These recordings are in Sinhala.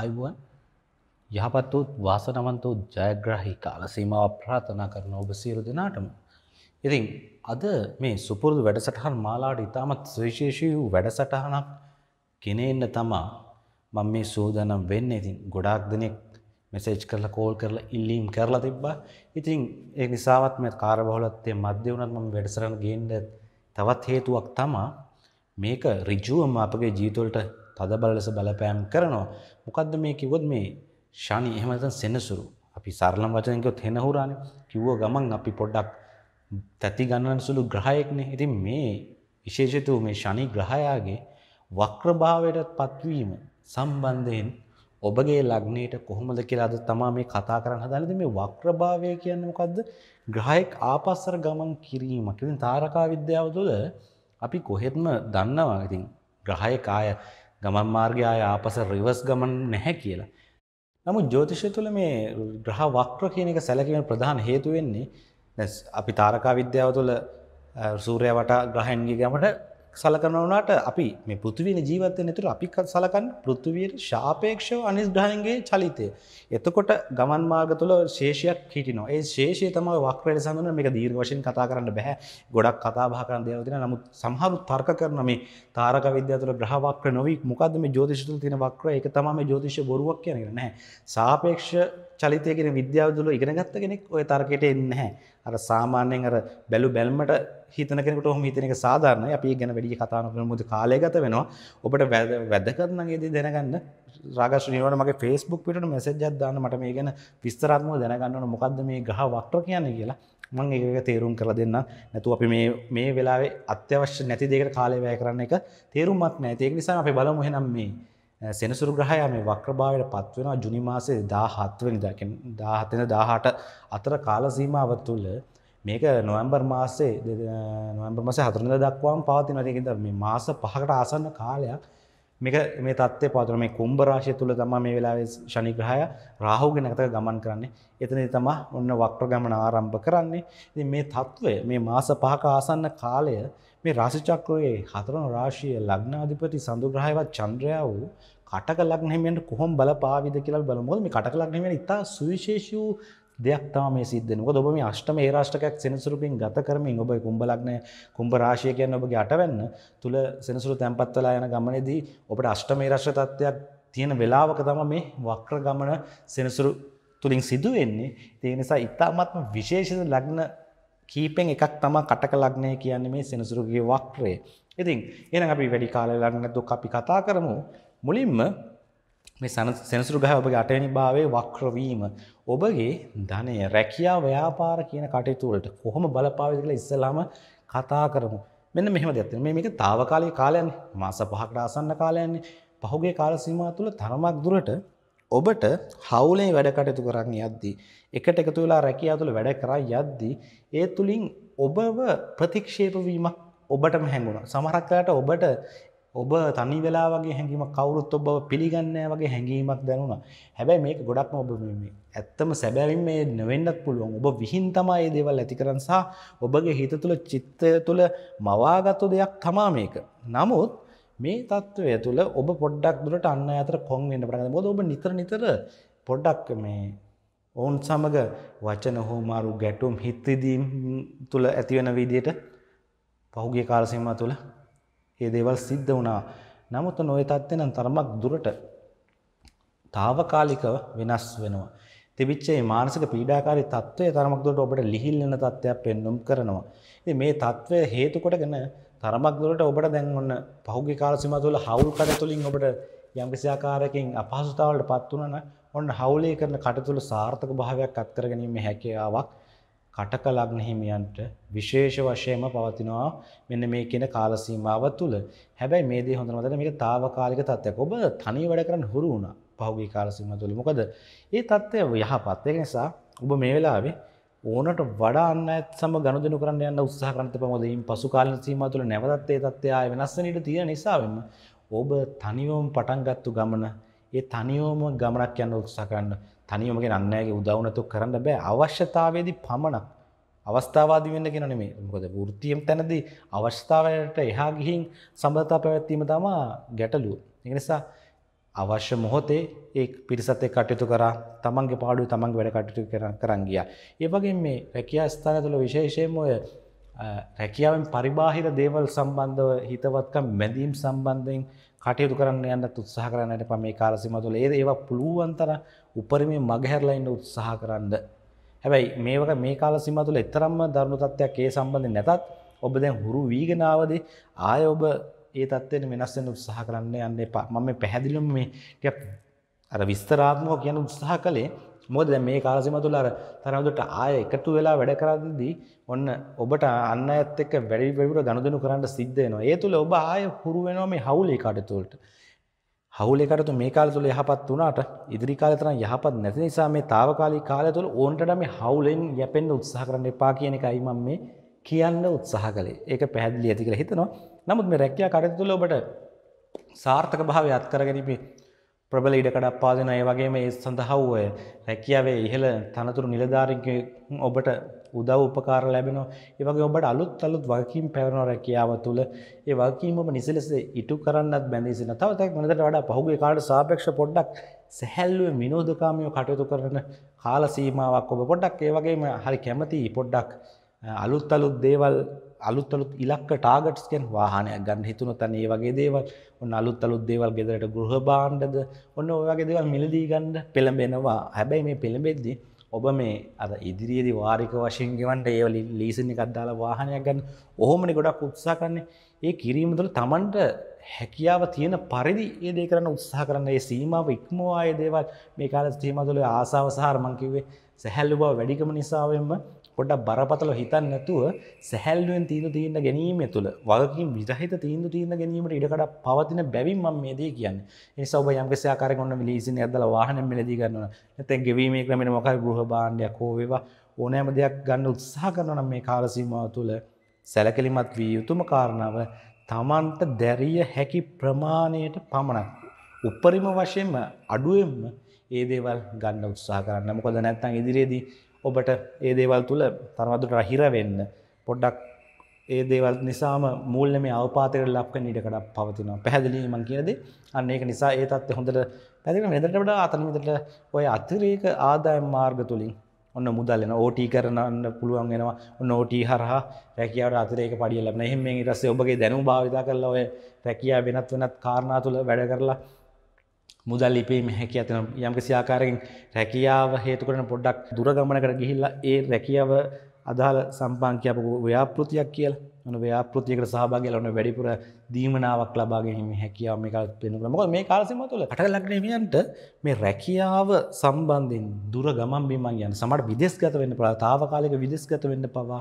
ආයුවන් යහපත් වූත් වාසනවන්ත වූ ජයග්‍රහී කාල සීමාව ප්‍රාර්ථනා කරන ඔබ සියලු දෙනාටම. ඉතින් අද මේ සුපුරුදු වැඩසටහන් මාලාට ඉතාමත් සවිශේෂී වූ වැඩසටහනක් කෙනෙන්න තමා මම මේ සූදානම් වෙන්නේ. ඉතින් ගොඩාක් දෙනෙක් මෙසේජ් කරලා කෝල් කරලා ඉල්ලීම් කරලා තිබ්බා. ඉතින් ඒ නිසාවත් මේ කාර්යබහුලත්වයේ මැද්දේ වුණත් මම වැඩසටහන ගේන්න තවත් හේතුවක් තමා මේක ඍජුවම අපගේ ජීවිතවලට තදබල ලෙස බලපෑම් කරනවා. මොකද්ද මේ කිව්වොත් මේ ශනි එහෙම නැත්නම් සෙනසුරු. අපි සරලම වචනෙන් කිව්වොත් හෙනහුරානේ. කිව්ව ගමන් අපි පොඩ්ඩක් තැති ගන්නන සුළු ග්‍රහයෙක්නේ. ඉතින් මේ විශේෂිත මේ ශනි ග්‍රහයාගේ වක්‍රභාවයට පත්වීම සම්බන්ධයෙන් ඔබගේ ලග්නයට කොහොමද කියලාද තමා මේ කතා කරන්න හදන්නේ මේ වක්‍රභාවය කියන්නේ මොකද්ද ග්‍රහයක් ආපස්සට ගමන් කිරීමක්. ඉතින් තාරකා විද්‍යාව තුළ අපි කොහෙත්ම දන්නවා. ඉතින් ග්‍රහයක ආය ගමන් මාර්ගය ආය ආපස රිවර්ස් ගමන් නැහැ කියලා. නමුත් ජ්‍යොතිෂය තුළ මේ ග්‍රහ වක්‍ර කියන එක සැලකීමේ ප්‍රධාන හේතු වෙන්නේ දැන් අපි තාරකා විද්‍යාව තුළ සූර්යයා වටා ග්‍රහයන්ගේ ගමනට සලකන වුණාට අපි මේ පෘථිවින ජීවත්වෙන තුර අපි සලකන් පෘථිවියට ශාපේක්ෂව අනිස්ග්‍රහයන්ගේ චලිතය. එතකොට ගමන් මාර්ග තුළ ශේෂයක් හිටිනවා. ඒ ශේෂය තමයි වක්‍රයට සඳහන මේක දීර්ඝ වශයෙන් කතා කරන්න බෑ. ගොඩක් කතා බහ කරන දේවල් තියෙනවා. නමුත් සමහරු තර්ක කරන මේ තාරක විද්‍යාව තුළ ග්‍රහ වක්‍ර නොවි මොකද්ද මේ ජ්‍යොතිෂය තුළ තියෙන වක්‍ර? ඒක තමයි මේ ජ්‍යොතිෂය බොරුවක් කියන එක නෑ. සාපේක්ෂ චලිතය කියන විද්‍යාව තුළ ඉගෙන ගත්ත කෙනෙක් ওই තර්කයට එන්නේ නැහැ. අර සාමාන්‍යයෙන් අර බැලු බැල්මට හිතන කෙනෙකුට ඔහොම හිතන එක සාධාරණයි. අපි ගැන වැඩි කතා කරන මොකද කාලය ගත වෙනවා. ඔබට වැදගත් නම් ඒ දේ දැනගන්න රාගස් නිර්වාණ මගේ Facebook පිටුට මැසේජ් එකක් දාන්න මට මේ ගැන විස්තරාත්මකව දැනගන්න ඕන මොකද්ද මේ ගහ වක්‍ර කියන්නේ කියලා. මං ඒක තේරුම් කරලා දෙන්න. නැතුව අපි මේ මේ වෙලාවේ අත්‍යවශ්‍ය නැති දෙයකට කාලය වැය කරන එක තේරුමක් නැහැ. ඒක නිසා අපි බලමු එහෙනම් මේ සෙනසුරු ග්‍රහයා මේ වක්‍රභාවයට පත්වෙනවා ජුනි මාසේ 17 වෙනිදා. කියන්නේ 17 වෙනිදා 18 අතර කාල සීමාව තුළ මේක නොවැම්බර් මාසේ නොවැම්බර් මාසේ 4 වෙනිදා දක්වාම පවතිනවා. ඒක ඉතින් මේ මාස 5කට ආසන්න කාලයක් මේක මේ தත්ත්වය පවතින මේ කුම්භ රාශිය තුළ තමයි මේ වෙලාවේ ශනි ග්‍රහය රාහුගේ නැකතක ගමන් කරන්නේ. එතනදී තමයි ඔන්න වක්‍ර ගමන ආරම්භ කරන්නේ. ඉතින් මේ தත්ත්වය මේ මාස 5ක ආසන්න කාලය මේ රාසිචක්‍රයේ හතරන රාශිය ලග්නාධිපති සඳුග්‍රහයවත් චන්ද්‍රයා වූ කටක ලග්න හිමියන්ට කොහොම බලපාවිද කියලා බලමුද මේ කටක ලග්න හිමියන් ඉතා සුවිශේෂී වූ දෙයක් තමයි මේ සිද්ධ වෙන්නේ. මොකද ඔබ මේ අෂ්ටම හේ රාශිකයක් සෙනසුරුකින් ගත කරමින් ඔබ කුම්භ ලග්නය කුම්භ රාශිය කියන්නේ ඔබගේ අටවැන්න තුල සෙනසුරු තැන්පත් වෙලා යන ගමනේදී ඔබට අෂ්ටම හේ රාශික තත්ත්වයක් තියෙන වෙලාවක තමයි මේ වක්‍ර ගමන සෙනසුරු තුලින් සිදු වෙන්නේ. ඒ නිසා ඉතාමත්ම විශේෂිත ලග්න කීපෙන් එකක් තමයි කටක ලග්නය කියන්නේ මේ සෙනසුරුගේ වක්‍රය. ඉතින් එහෙනම් අපි වැඩි කාලයක් ලඟ නැද්දොක් අපි කතා කරමු. මුලින්ම මේ සෙනසුරු ගහ ඔබගේ අටවැනි භාවයේ වක්‍ර වීම ඔබගේ ධනය රැකියා ව්‍යාපාර කියන කටයුතු වලට කොහොම බලපාවිද කියලා ඉස්සලාම කතා කරමු. මෙන්න මෙහෙම දෙයක් තියෙනවා. මේ මේක తాවකාලික කාලයන්නේ. මාස 5කට ආසන්න කාලයන්නේ. පහුගිය කාල සීමාව තුළ තරමක් දුරට ඔබට හවුලේ වැඩ කටයුතු කරන්න යද්දී එකට එකතු වෙලා රැකියා තුළ වැඩ කරා යද්දී ඒ තුලින් ඔබව ප්‍රතික්ෂේප වීමක් ඔබටම හැඟුණා. සමහරක් වෙලාවට ඔබට ඔබ තනි වෙලා වගේ හැඟීමක් කවුරුත් ඔබව පිළිගන්නේ නැහැ වගේ හැඟීමක් දැනුණා. හැබැයි මේක ගොඩක්ම ඔබ මේ ඇත්තම සැබෑවින් මේ නොවෙන්නත් පුළුවන්. ඔබ විහිං තමයි මේ දේවල් ඇති කරන් සහ ඔබගේ හිත තුළ චිත්තය තුළ මවාගත්තු දෙයක් තමයි මේක. නමුත් මේ තත්ත්වය තුළ ඔබ පොඩ්ඩක් දුරට අන්න අතර කොන් වෙන්න පටන් ගන්නවා. ඔබ නිතර නිතර පොඩ්ඩක් මේ ඔවුන් සමග වචන හෝමාරු ගැටුම් හිත්තිදීම් තුළ ඇති වෙන විදිහට පහුගිය කාල සීමාව තුළ මේ දේවල් සිද්ධ වුණා. නමුත් නොයේ තත්ත්වය නම් තරමක් දුරට తాවකාලිකව වෙනස් වෙනවා. තිබිච්ච මේ මානසික පීඩාකාරී తත්වය තරමක් දුරට ඔබට ලිහිල් වෙන තත්ත්වයක් පෙන්වුම් කරනවා. ඉතින් මේ తත්වය හේතු කොටගෙන තරමක්දුරට ඔබට දැන් ඔන්න පහුගේ කාලසිම තුළ හවුල් කට තුළින් ඔබට යම්කිසියාකාරකින් අපහසුතාවලට පත්වනන ඔන්න හවුලේ කරන කටතුළ සාර්ථක භාවයක් අත්කර ගැනීම හැකියාවක් කටක ලග්න හිමියන්ට විශේෂ වශයෙන්ම පවතිනවා මෙන්න මේ කියන කාල සීමාව තුළ. හැබැයි මේ දේ හොඳම දේ මේක తాවකාලික තත්ත්වයක්. ඔබ තනිය වැඩ කරන්න හුරු වුණා. පහුගිය කාල සීමාව තුළ. මොකද ඒ තත්ත්වය යහපත්. ඒ නිසා ඔබ මේ වෙලාවේ ඕනට වඩා අන්න ඇත් සම ගනුදෙනු කරන්න යන්න උත්සාහ කරන්න එපා. මොකද මේ පසු කාලීන සීමාව තුළ නැවතත් ඒ தත්ත්වය ආය වෙනස් වෙන ඉඩ තියෙන නිසාවෙන්ම ඔබ තනියම පටන් ගත්තු ගමන ඒ තනියම ගමනක් යන්න උත්සාහ කරන්න. තනියම කියන අන්නයගේ උදව් නැතුව කරන්න බෑ. අවශ්‍යතාවයේදී පමණක් අවස්ථාවාදී වෙන්න කියන නෙමෙයි. මොකද වෘත්තියෙන් තැනදී අවස්ථාවයට එහා ගිහින් සම්බන්ධතා පැවැත්වීම තමයි ගැටලුව. ඒ නිසා අවශ්‍ය මොහොතේ ඒ පිරිසත් එක්ක කටයුතු කරා තමන්ගේ පාඩුව තමන්ගේ වැඩ කටයුතු කරන් ගියා. ඒ වගේම මේ රැකියා ස්ථාන තුළ විශේෂයෙන්ම ඔය රැකියාවෙන් පරිබාහිර දේවල් සම්බන්ධව හිතවත්කම් මැදීම් සම්බන්ධයෙන් කටයුතු කරන්න යන්න උත්සාහ කරන්නට එපා මේ කාල සීමාව තුළ. ඒද ඒවා පුළුවන් තරම් උපරිමේ මගහැරලා ඉන්න උත්සාහ කරන්න. හැබැයි මේවක මේ කාල සීමාව තුළ තරම්ම දරුණු තත්ත්වයක් ඒ සම්බන්ධයෙන් නැතත් ඔබ දැන් හුරු වීගෙන ආවදී ආය ඔබ ඒ තත්ත්වයට වෙනස් වෙන්න උත්සාහ කරන්න යන්න එපා. මම මේ පැහැදිලිවම මේ ටිකක් අර විස්තරාත්මකව කියන උත්සාහ කළේ මොකද දැන් මේ කාලසීම තුළ අර තරමට ආය එකතු වෙලා වැඩ කරද්දී ඔන්න ඔබට අන් අයත් එක්ක වැඩි වැඩිපුර ගනුදෙනු කරන්න සිද්ධ වෙනවා. ඒ තුළ ඔබ ආය හුරු වෙනවා මේ හවුලේ කටයුතු වලට. හවුලේ කටයුතු මේ කාලය තුළ යහපත් වුණාට ඉදිරි කාලය තරම් යහපත් නැති නිසා මේ తాවකාලික කාලය තුළ ඕන්ට මේ හවුලෙන් යැපෙන්න උත්සාහ කරන්න එපා කියන එකයි මම මේ කියන්න උත්සාහ කළේ. ඒක පැහැදිලි ඇති කියලා හිතනවා. නමුත් මේ රැක්කයා කටයුතු තුළ ඔබට සාර්ථක භාවය අත්කර ගැනීමේ ප්‍රබල ඉඩකඩක් පාදෙන අය වගේම ඒ සඳහා වූ අය රැකියාවේ ඉහළ තනතුරු නිලධාරීන් ඔබට උදව් උපකාර ලැබෙනවා. ඒ වගේ ඔබට අලුත් අලුත් වගකීම් පැවරෙන රැකියාව තුළ ඒ වගකීම් ඔබ නිසලස ඉටු කරන්නත් බැඳී සිටින. තව තවත් මනකට වඩා පහුගිය කාලයට සාපේක්ෂව පොඩ්ඩක් සැහැල්ලුවෙන් විනෝදකාමීව කටයුතු කරන කාල සීමාවක් ඔබ පොඩ්ඩක් ඒ වගේම හරි කැමති පොඩ්ඩක් අලුත් අලුත් දේවල් අලුත් අලුත් ඉලක්ක ටාගට්ස් කියන වාහනයක් ගන්න හිතුනොත් අන්න ඒ වගේ දේවල් ඔන්න අලුත් අලුත් දේවල් ගෙදරට ගෘහ භාණ්ඩද ඔන්න ඔය වගේ දේවල් මිලදී ගන්න පෙළඹෙනවා හැබැයි මේ පෙළඹෙද්දී ඔබ මේ අර ඉදිරියේදී වාරික වශයෙන් ගෙවන්න ඒ ලීසින් එකක් දාලා වාහනයක් ගන්න ඔහොමනේ ගොඩක් උත්සාහ කරන්නේ ඒ කිරීම තුළ Tamanට හැකියාව තියෙන පරිදි ඒ දේ කරන්න උත්සාහ කරන්න ඒ සීමාව ඉක්මවා ඒ දේවල් මේ කාලේ සීමාව තුළ ආසාව සහ මං කිව්වේ සැහැල්ලු බව වැඩිකම නිසාවෙන්ම පොඩ්ඩක් බරපතල හිතන් නැතුව සැහැල්ුවෙන් තීන්දු තීන්න ගැනීම තුළ වගකින් විරහිත තීන්දු තීන්න ගැනීමට ඉඩකට පවතින බැවින් මම මේදී කියන්නේ. ඒ සබ යම්කෙසේ ආකාරයකට ඔන්න මිලීසින් ඇදලා වාහනෙන් මිලදී ගන්නවා. නැත්නම් ගෙවීමේ ක්‍රමෙන මොකක් ගෘහ භාණ්ඩයක් හෝ වේවා ඕනෑම දෙයක් ගන්න උත්සාහ කරනවා නම් මේ කාලසීමාව තුළ සැලකිලිමත් විය යුතුම කාරණාව තමන්ට දැරිය හැකි ප්‍රමාණයට පමණක් උපරිම වශයෙන්ම අඩුවෙන්ම ඒ දේවල් ගන්න උත්සාහ කරන්න මොකද නැත්නම් ඉදිරියේදී ඔබට ඒ දේවල් තුළ තරමදුට රහිර වෙන්න පොඩ්ඩක් ඒ දේවල් නිසාම මුල්ල මේ අවපාතයට ලක්ක නිඩකට පවතිනවා පැහැදිලීමන් කියනද අන්න ඒක නිසා ඒතත් හොඳට පැදික මෙදටට අතනමිදට ඔය අතිරේක ආදායම් මාර්ග තුළින් ඔන්න මුදල්ලන ඕට කරනන්න පුළුවන් වෙනවා නෝට හරහා රැකියාවට අතරේක පඩිය ලබන එහෙම රස්සේ ඔබගේ දැනු භාවිතා කරලා ඔය රැකයා වෙනත් වෙනත් කාරණා තුළ වැඩ කරලා මුදල් ලිපීම හැකි ඇතන යම් සියාකාරයෙන් රැකියාව හේතුකරන පොඩ්ඩක් දුරගමනකට ගිහිල්ලා ඒ රැකියාව අදාළ සම්පාංකයපපු ව්‍යාපෘතියක් කියලා න ව්‍යාපෘතියකට සහභාගලන වැඩිපුර දීමනාවක් ලබාගැනීම හැකියාව මේකල් පෙනුල මොක මේ කාලසිම තුළ හට ලක්නමියන්ට මේ රැකියාව සම්බන්ධෙන් දුර ගමන් බිමන් යන සමට විදෙස්ගත වන්න පලා තාවකාලක විදෙස්ගත වෙන්න පවා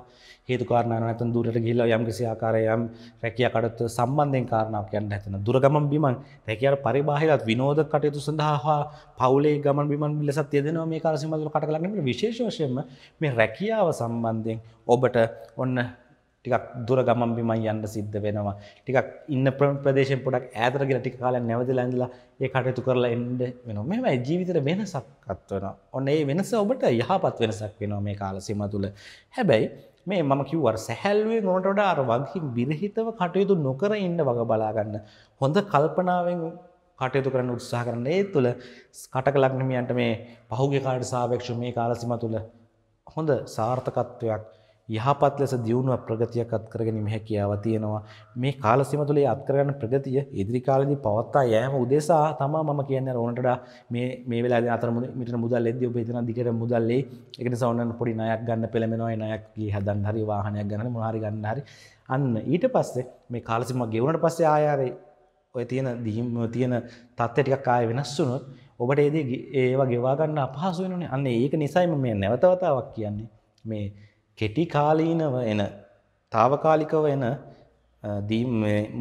හේතුකාරණන ඇතන් දුරට ගිල්ල යම්කිසි ආකාරයම් රැකියකටත් සම්බන්ධෙන් කාරණාවක් යන්න ඇතන දුරගමන් බිමන් රැකියාර පරිබාහිරත් විනෝද කටයුතු සඳහා පවුලේ ගමන් බිමන් ලෙසත් යදෙනවා මේ කාලසිමතුල කටලක්නට විශේෂවශයෙන්ම මේ රැකියාව සම්බන්ධයෙන් ඔබට ඔන්න ටිකක් දුර ගමන් බිමන් යන්න සිද්ධ වෙනවා ටිකක් ඉන්න ප්‍රදේශෙන් පොඩක් ඈතර කියලා ටික කාලයක් නැවතිලා ඉඳලා ඒ කටයුතු කරලා එන්න වෙනවා මෙහෙමයි ජීවිතේ වෙනසක් අත් වෙනවා ඔන්න ඒ වෙනස ඔබට යහපත් වෙනසක් වෙනවා මේ කාල සීමා තුළ හැබැයි මේ මම කිව්වර සැහැල්ලුවෙන් ඕනට වඩා අර වගකින් විරහිතව කටයුතු නොකර ඉන්න වග බලා ගන්න හොඳ කල්පනාවෙන් කටයුතු කරන්න උත්සාහ කරන ඒ තුළ කටක ලග්නමියන්ට මේ පහුගේ කාට සාපේක්ෂ මේ කාලසීමා තුළ හොඳ සාර්ථකත්වයක් යහපත් ලෙස දියුණුවක් ප්‍රගතියක් අත්කරගැනීම හැකියාව තියෙනවා. මේ කාල සීම තුළ අත්කරගන්න ප්‍රගතිය ඉදිරි කාලෙදී පවත්වා යෑම උදෙසා තමයි මම කියන්නේ ඕනට වඩා මේ මේ වෙලාවේ අතර මිටන මුදල් එද්දී ඔබ හිතන දිගට මුදල් එයි. ඒක නිසා ඕනනම් පොඩි ණයක් ගන්න පෙළමෙනවා. ඒ ණයක් ගියේ හදන්න හරි වාහනයක් ගන්න හරි මොනවා හරි ගන්න හරි. අන්න ඊට පස්සේ මේ කාල සීම ගෙවුනට පස්සේ ආයාරේ ඔය තියෙන දීම් තියෙන තත්ත්වය ටිකක් ආයෙ වෙනස් වුණොත් ඔබට ඒ දේ ඒවා ගෙවා ගන්න අපහසු වෙනුනේ. අන්න ඒක නිසයි මම මේ නැවත වතාවක් කියන්නේ මේ කෙටි කාලීනව එන తాවකාලිකව එන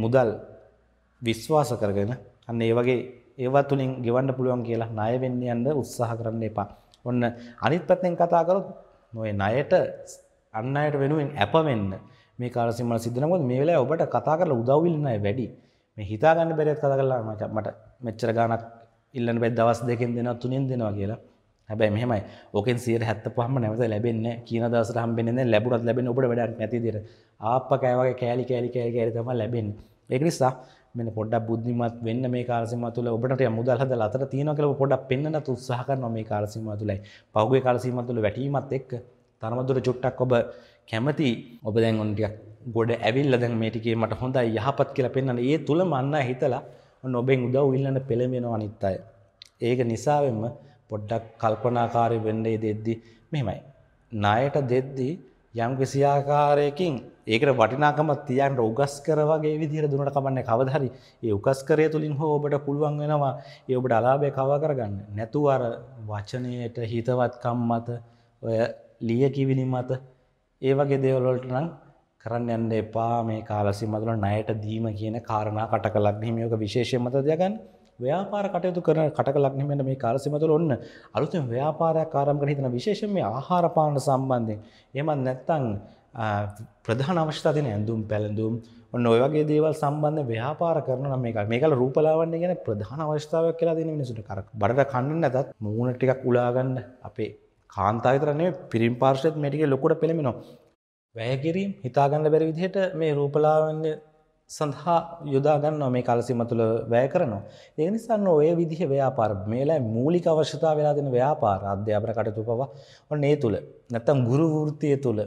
මුදල් විශ්වාස කරගෙන අන්න ඒ වගේ ඒවා තුලින් ගෙවන්න පුළුවන් කියලා ණය වෙන්න යන්න උත්සාහ කරන්න එපා. ඔන්න අනිත් පැත්තෙන් කතා කරොත් ඔය ණයට අන් අයට වෙනුවෙන් ඇප වෙන්න මේ කාල සීමාව සිද්ධ නම් මේ වෙලාවේ ඔබට කතා කරලා උදව් ඉල්ලන අය වැඩි. මේ හිතා ගන්න බැරියත් කතා කරලා මට මෙච්චර ගාණක් ඉල්ලන්න බැරි දවස් දෙකෙන් දෙනවා තුනෙන් දෙනවා කියලා. හැබැයි මෙහම ඕකෙන් සිර හැත්ත පහම නැවත ලැබෙන්න කියන දස හම්බෙන ලැබුණත් ලැබෙන ඔබට වැඩක් නැතිදිර ආප කෑවගේ කෑලි කෑලි කෑලි කෑලි තම ලැබෙන් ඒකනිසා මෙ පොඩක් බුද්ධිමත් වෙන්න මේ කාරසිම තුළ ඔබට මුදල්හද අතර තියෙන කළ පොඩක් පෙන්න්න උත්සාහකරන මේ කාරසිම තුළයි පහුගේ කාලසීම තුළ වැටීමත් එක් තරමදුර චුට්ටක් ඔබ කැමති ඔබ දැන් ඔන්ටියක් ගොඩ ඇවිල්ල දැන් මේටිකේ මට හොඳ යහපත් කියල පෙන්න්න ඒ තුළ මන්න හිතලා ඔන්න ඔබෙන් උදව් ඉල්ලන්න පෙළමෙනවා අනිත්තාය ඒක නිසාවෙන්ම පොඩ්ඩක් කල්පනාකාරී වෙන්නේ දෙද්දි මෙහෙමයි. ණයට දෙද්දි යම් කිසියාකාරයකින් ඒකට වටිනාකම තියන්න උගස් කර වගේ විදිහට දුන්නට කමන්නේ කවදා හරි ඒ උගස් කරය තුලින් හෝ ඔබට පුළුවන් වෙනවා ඒ ඔබට අලාභය කවා කරගන්න. නැතුව අර වචනයේට හිතවත්කම් මත ඔය ලියකිවිලි මත ඒ වගේ දේවල් වලට නම් කරන්න යන්න එපා මේ කාලසීමා තුළ ණයට දීම කියන කාරණා කට කළක් මෙහිම යෝග විශේෂයෙන්ම මතක තියාගන්න. ව්‍යාපාර කටයුතු කරන කටක ලක්නමට මේ කාලසිමතුල ඔන්න අලුතින් ව්‍යාපාරයක් ආරම්භ කරන හිතන විශේෂයෙන් මේ ආහාරපාන සම්බන්ධයෙන් එහෙමත් නැත්නම් ප්‍රධාන අවශ්‍යතා තියෙන ඇඳුම් පැළඳුම් ඔන්න ඔය වගේ දේවල් සම්බන්ධ ව්‍යාපාර කරනවා නම් මේක මේකල රූපලාවන්‍ය ගැන ප්‍රධාන අවශ්‍යතාවයක් කියලා දෙන මිනිසුන්ට කර බඩට කන්න නැතත් මූණ ටිකක් උලා ගන්න අපේ කාන්තාව විතර නෙවෙයි පිරිම් පාර්ශ්වෙත් මේ ටිකේ ලොකුට පෙළඹෙනවා වැය කිරීම හිතාගන්න බැරි විදිහට මේ රූපලාවන්‍ය සඳහා යොදාගන්නවා මේ කාලසීම තුළ වැය කරනවා. ඒ නිසාන්න ඔය විදිහ ව්‍යාපාර මේලා මූලික අවශ්‍යතා වෙලා දෙන ව්‍යාපාර අධ්‍යාපන කටයුතු පවා ඔන්න ඒ තුළ නැත්තම් ගුරු වෘත්තිය තුළ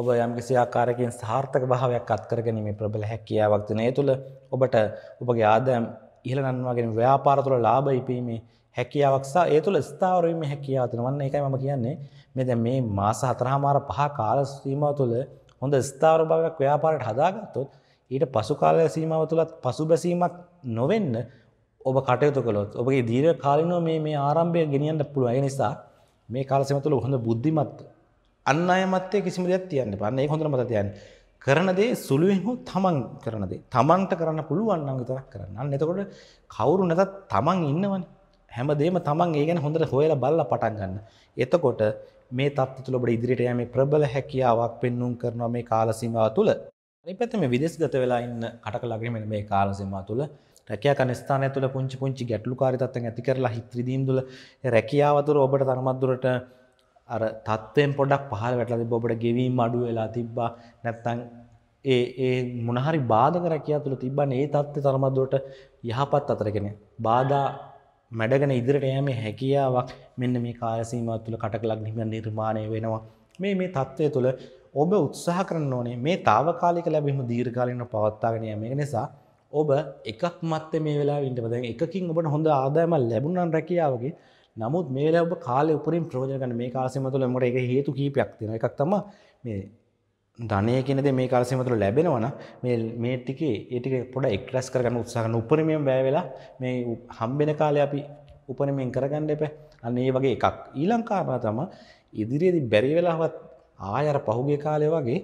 ඔබ යම්කිසි ආකාරයකින් සාර්ථක භාවයක් අත්කර ගැනීම ප්‍රබල හැකියාවක් දෙන ඒ තුළ ඔබට ඔබගේ ආදායම් ඉහළ නන්වාගෙන ව්‍යාපාර තුළ ලාභ ඉපීමේ හැකියාවක් සහ ඒ තුළ ස්ථාවර වීමේ හැකියාව තියෙනවා. අන්න ඒකයි මම කියන්නේ මේ දැන් මේ මාස 4 මාස 5 කාල සීමාව තුළ හොඳ ස්ථාවර භාවයක් ව්‍යාපාරයට හදාගත්තොත් ඊට පසු කාලය සීමාව තුළත් පසු බැසීමක් නොවෙන්න ඔබ කටයුතු කළොත් ඔබගේ දීර කාලිනෝ මේ මේ ආරම්භය ගෙනියන්න පුළුවන් ඒ නිසා මේ කාලසීම තුළ හොඳ බුද්ධිමත් අන් අය මැත්තේ කිසිම දෙයක් තියන්න එපා. ඒක හොඳට මතක තියාගන්න. කරන දේ සුළුවෙන් හෝ තමන් කරන දේ තමන්ට කරන්න පුළුවන් නම් විතරක් කරන්න. අන්න එතකොට කවුරු නැතත් තමන් ඉන්නවනේ. හැමදේම තමන් ඒ ගැන හොඳට හොයලා බලලා පටන් ගන්න. එතකොට මේ தත්ත්ව තුළ ඔබට ඉදිරියට යෑමේ ප්‍රබල හැකියාවක් පෙන්눔 කරනවා මේ කාලසීමාව තුළ. පැත්තම විදෙස් ගත වෙලා ඉන්න කටකලගෙන මේ කාලසෙම තුළ රැකයා කනස්ථාන තුළ පුංචි පුංචි ගැටලු කාරිතත්ත ඇති කරලා හිත්‍රදීම් තුළ රැකියාවතුර ඔබට තරමත්දුරට අර තත්වයෙන් පොඩක් පහල වැටලති බොබට ගෙවීම අඩු වෙලා තිබ්බා නැත්තං ඒ ඒ මොනහරි බාධක රැකයා තුළ තිබන්න ඒ තත්ත්ය තරමත්දුවට යහපත් අතරගෙන බාධා මැඩගෙන ඉදිරට යෑම හැකියාවක් මෙන්න මේ කාලසීම තුළ කටකලක් නිම නිර්මාණය වෙනවා මේ මේ තත්ත්වය තුළ ඔබ උත්සාහ කරන්න ඕනේ මේ తాවකාලික ලැබීම දීර්ඝකාලීනව පවත්වාගෙන යෑම. ඒක නිසා ඔබ එකක් මත්තේ මේ වෙලාවේ ඉන්න බෑ. එකකින් ඔබට හොඳ ආදායමක් ලැබුණා නම් රැකියාවකේ. නමුත් මේ වෙලාවේ ඔබ කාලය උපරිම ප්‍රයෝජන ගන්න මේ කාලසීම තුළ මොකට ඒක හේතු කීපයක් තියෙනවා. එකක් තමයි මේ ධනය කියනද මේ කාලසීම තුළ ලැබෙනවනම් මේ මේ ටිකේ ඒ ටික පොඩ්ඩක් එක්රැස් කරගන්න උත්සාහ කරන උපරිමයෙන් බෑ වෙලා මේ හම්බෙන කාලේ අපි උපරිමයෙන් කරගන්න එපා. අන්න ඒ වගේ එකක්. ඊළඟ කාරණා තමයි ඉදිරියේදී බැරි වෙලාවත් ආය අර පහුගිය කාලේ වගේ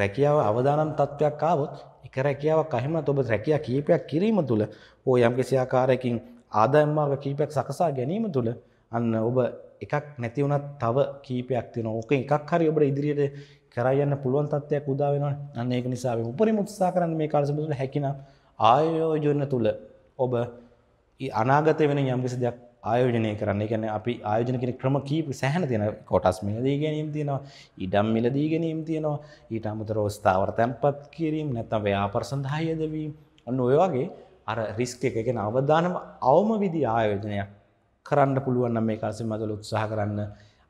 රැකියාව අවදානම් තත්වයක් ආවොත් එක රැකියාවක් අහිමනත් ඔබ රැකියා කීපයක් කිරීම තුළ හෝ යම්කිසි ආකාරයකින් ආදායම් මාර්ග කීපයක් සකසා ගැනීම තුළ අන්න ඔබ එකක් නැති වුණත් තව කීපයක් තියෙනවා. ඕක එකක් හරි ඔබට ඉදිරියට කරා යන්න පුළුවන් තත්ත්වයක් උදා වෙනවනේ. අන්න ඒක නිසා මේ උපරිම උත්සාහ කරන්න මේ කාලසම තුළ හැකිනම් ආයෝජන තුළ ඔබ අනාගතය වෙන යම්කිසි දෙයක් ආයෝජනය කරන්න ගැන අපි ආයෝජන කෙන ක්‍රම කීප සෑහන තියෙන කොටස් මිලදී ගැනීම් තියෙනවා ඉඩම් මිලදී ගැනීම් තියෙනවා ඊට අමතර ස්ථාවර තැන්පත් කිරීම නැත්තම් ව්‍යාපර සඳහා යදවීම ඔන්න ඔය වගේ අර රිස්ක එක ගැන අවධානම අවම විදි ආයෝජනයක් කරන්න පුළුවන් මේ කාසිම් මදල උත්සාහ කරන්න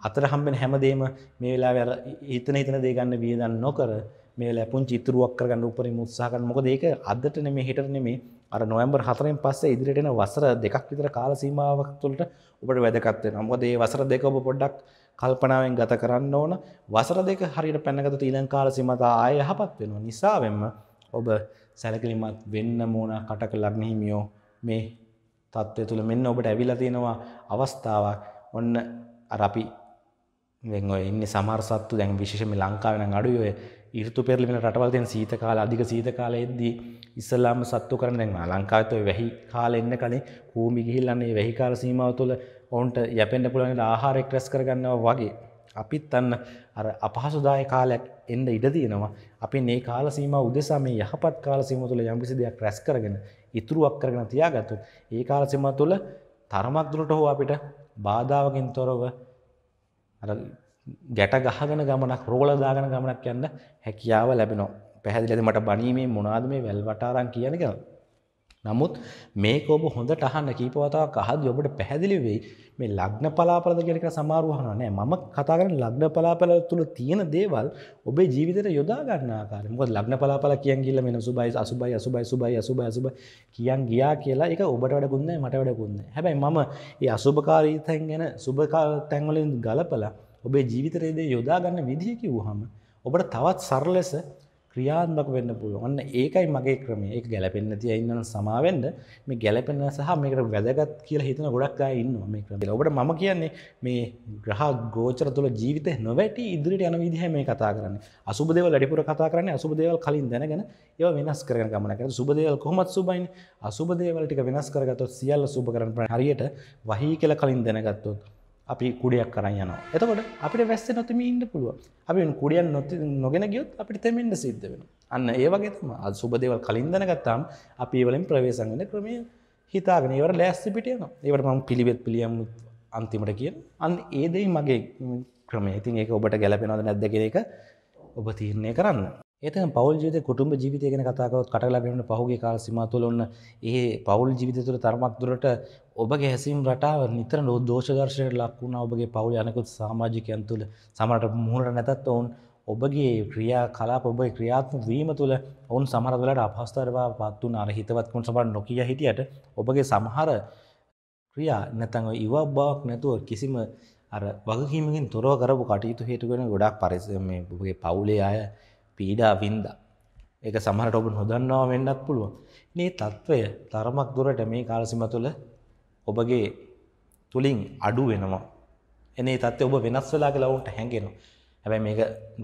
අතර හම්බෙන හැමදේම මේ වෙලා හිතන හිතන දේගන්න වියදන් නොකර මේ ලැබුන් චිත්‍රුවක් කරගන්න උපරිම උත්සාහ කරන මොකද ඒක අදට නෙමෙයි හෙටට නෙමෙයි අර නොවැම්බර් 4න් පස්සේ ඉදිරියට එන වසර දෙකක් විතර කාල සීමාවක් තුළට ඔබට වැදගත් වෙනවා මොකද මේ වසර දෙක ඔබ පොඩ්ඩක් කල්පනාවෙන් ගත කරන්න ඕන වසර දෙක හරියට පැනගත්තොත් ඊළඟ කාල සීමාව ආයෙ යහපත් වෙනවා නිසාවෙන්ම ඔබ සැලකිලිමත් වෙන්න මෝන කටක ලග්නහිමියෝ මේ තත්ත්වය තුළ මෙන්න ඔබට ඇවිලා තියෙනවා අවස්ථාවක් ඔන්න අරපි වෙන් ඔය ඉන්න සමහර සත්තු දැන් විශේෂම ලංකාවෙන අඩුයෝය ඉරතු පෙරලිෙන රටවල් තියෙන සීත කාල අධික සීත කාලයේදී ඉස්සල්ලාම සත්තු කරන දැන් ලංකාවත් ඔය වැහි කාලෙ එන්න කලින් කූඹි ගිහිල්ලන්නේ වැහි කාල සීමාව තුළ ඔවුන්ට යැපෙන්න පුළුවන් විදිහට ආහාරයක් රැස් කරගන්නවා වගේ අපිත් අන්න අර අපහසුදායක කාලයක් එන්න ඉඩ තියෙනවා. අපි මේ කාල සීමාව උදෙසා මේ යහපත් කාල සීමාව තුළ යම්කිසි දෙයක් රැස් කරගෙන ඉතුරුවක් කරගෙන තියාගත්තොත් ඒ කාල සීමාව තුළ තරමක් දුරට හෝ අපිට බාධාවකින් තොරව අර ගැට ගහගෙන ගමනක් රෝල දාගෙන ගමනක් යන්න හැකියාව ලැබෙනවා. පැහැදිලිද මට බණීමේ මොනවාද මේ වැල් වටාරම් කියන්නේ කියලා. නමුත් මේක ඔබ හොඳට අහන්න කීප වතාවක් අහද්දී ඔබට පැහැදිලි වෙයි මේ ලග්න පලාපලද කියන එක සමහරව අහනවා නෑ මම කතා කරන්නේ ලග්න පලාපල තුල තියෙන දේවල් ඔබේ ජීවිතයට යොදා ගන්න ආකාරය. මොකද ලග්න පලාපල කියන් ගිහලා මෙන්න සුබයි අසුබයි අසුබයි සුබයි අසුබයි අසුබයි කියන් ගියා කියලා ඒක ඔබට වැඩකුත් නෑ මට වැඩකුත් නෑ. හැබැයි මම මේ අසුබකාරී තැන් ගැන සුබ තැන් වලින් ගලපලා ඔබේ ජීවිතරයේදේ යොදා ගන්න විදිහ කිව්හම ඔබට තවත් සර ලෙස ක්‍රියාත්මක වෙන්න පුළුවන්. ඔන්න ඒකයි මගේ ක්‍රමය. ඒක ගැලපෙන්න තියා ඉන්නන සමාවෙන්න මේ ගැලපෙන සහ මේකට වැදගත් කියලා හිතන ගොඩක් අය ඉන්නවා මේ ක්‍රමය. ඔබට මම කියන්නේ මේ ග්‍රහ ගෝචර තුල ජීවිතේ නොවැටි ඉදිරියට යන විදිහයි මේ කතා කරන්නේ. අසුබ දේවල් වැඩිපුර කතා කරන්නේ අසුබ දේවල් කලින් දැනගෙන ඒවා වෙනස් කරගෙන ගමන කරන. සුබ දේවල් කොහොමද සුබයිනේ? අසුබ දේවල් ටික වෙනස් කරගත්තොත් සියල්ල සුබ කරන්න පුළුවන්. හරියට වහී කියලා කලින් දැනගත්තොත් අපි කුඩයක් කරන්න යනවා එතකොට අපිට වැස්ස නොතිම ඉන්න පුළුව අපි කුඩියන් නොති නොගෙන ගියොත් අපිට තෙමෙන්ට සිද්ධ වෙන අන්න ඒ වගේතම අද සුබදේවල් කලින්දනගත්තාම් අපි ඒවලින් ප්‍රවේශගෙන ක්‍රමය හිතාගෙන ඒවට ලෑස්ති පිටියන ඒවට මම පිළිවෙත් පිළියම් අන්තිමට කියන අන් ඒදයි මගේ ක්‍රමේ ඉතින් ඒක ඔබට ගැලපෙනවද නැද්ද කියෙ එක ඔබ තීරණය කරන්න ඒත පවල් ජීවිත කුටුම්බ ජීවිතය ගැන කතාකරොත් කට ලැබෙන පහුගේ කාල සීමා තුළ ඔන්න ඒ පවුල් ජීවිතය තුළ තරමක් දුරට ඔබගේ හැසීම් රටාව නිතර දෝෂ දර්ශනයට ලක් වුණා ඔබගේ පවුල අනෙකුත් සමාජිකයන් තුළ සමහරට මුහුණට නැතත් ඔවුන් ඔබගේ ක්‍රියා කලාප ඔබේ ක්‍රියාත්මක වීම තුළ ඔවුන් සමහර වෙලාවට අපහසුතාවට පත් වුණා අර හිතවත් කුණ සමහර නොකිය හිටියට ඔබගේ සමහර ක්‍රියා නැත්නම් ඉවක් බවක් නැතුව කිසිම අර වගකීමකින් තොරව කරපු කටයුතු හේතුගෙන ගොඩක් පරිස මේ ඔබගේ පවුලේ අය පීඩා වින්ද. ඒක සමහට ඔබ නොදන්නවා වෙන්නත් පුළුවන්. මේ තත්ත්වය තරමක් දුරට මේ කාලසිම තුළ ඔබගේ තුළින් අඩු වෙනවා. එනේ තත්ත්වය ඔබ වෙනස් වෙලා කියලා උන්ට හැඟෙනවා. හැබැයි මේක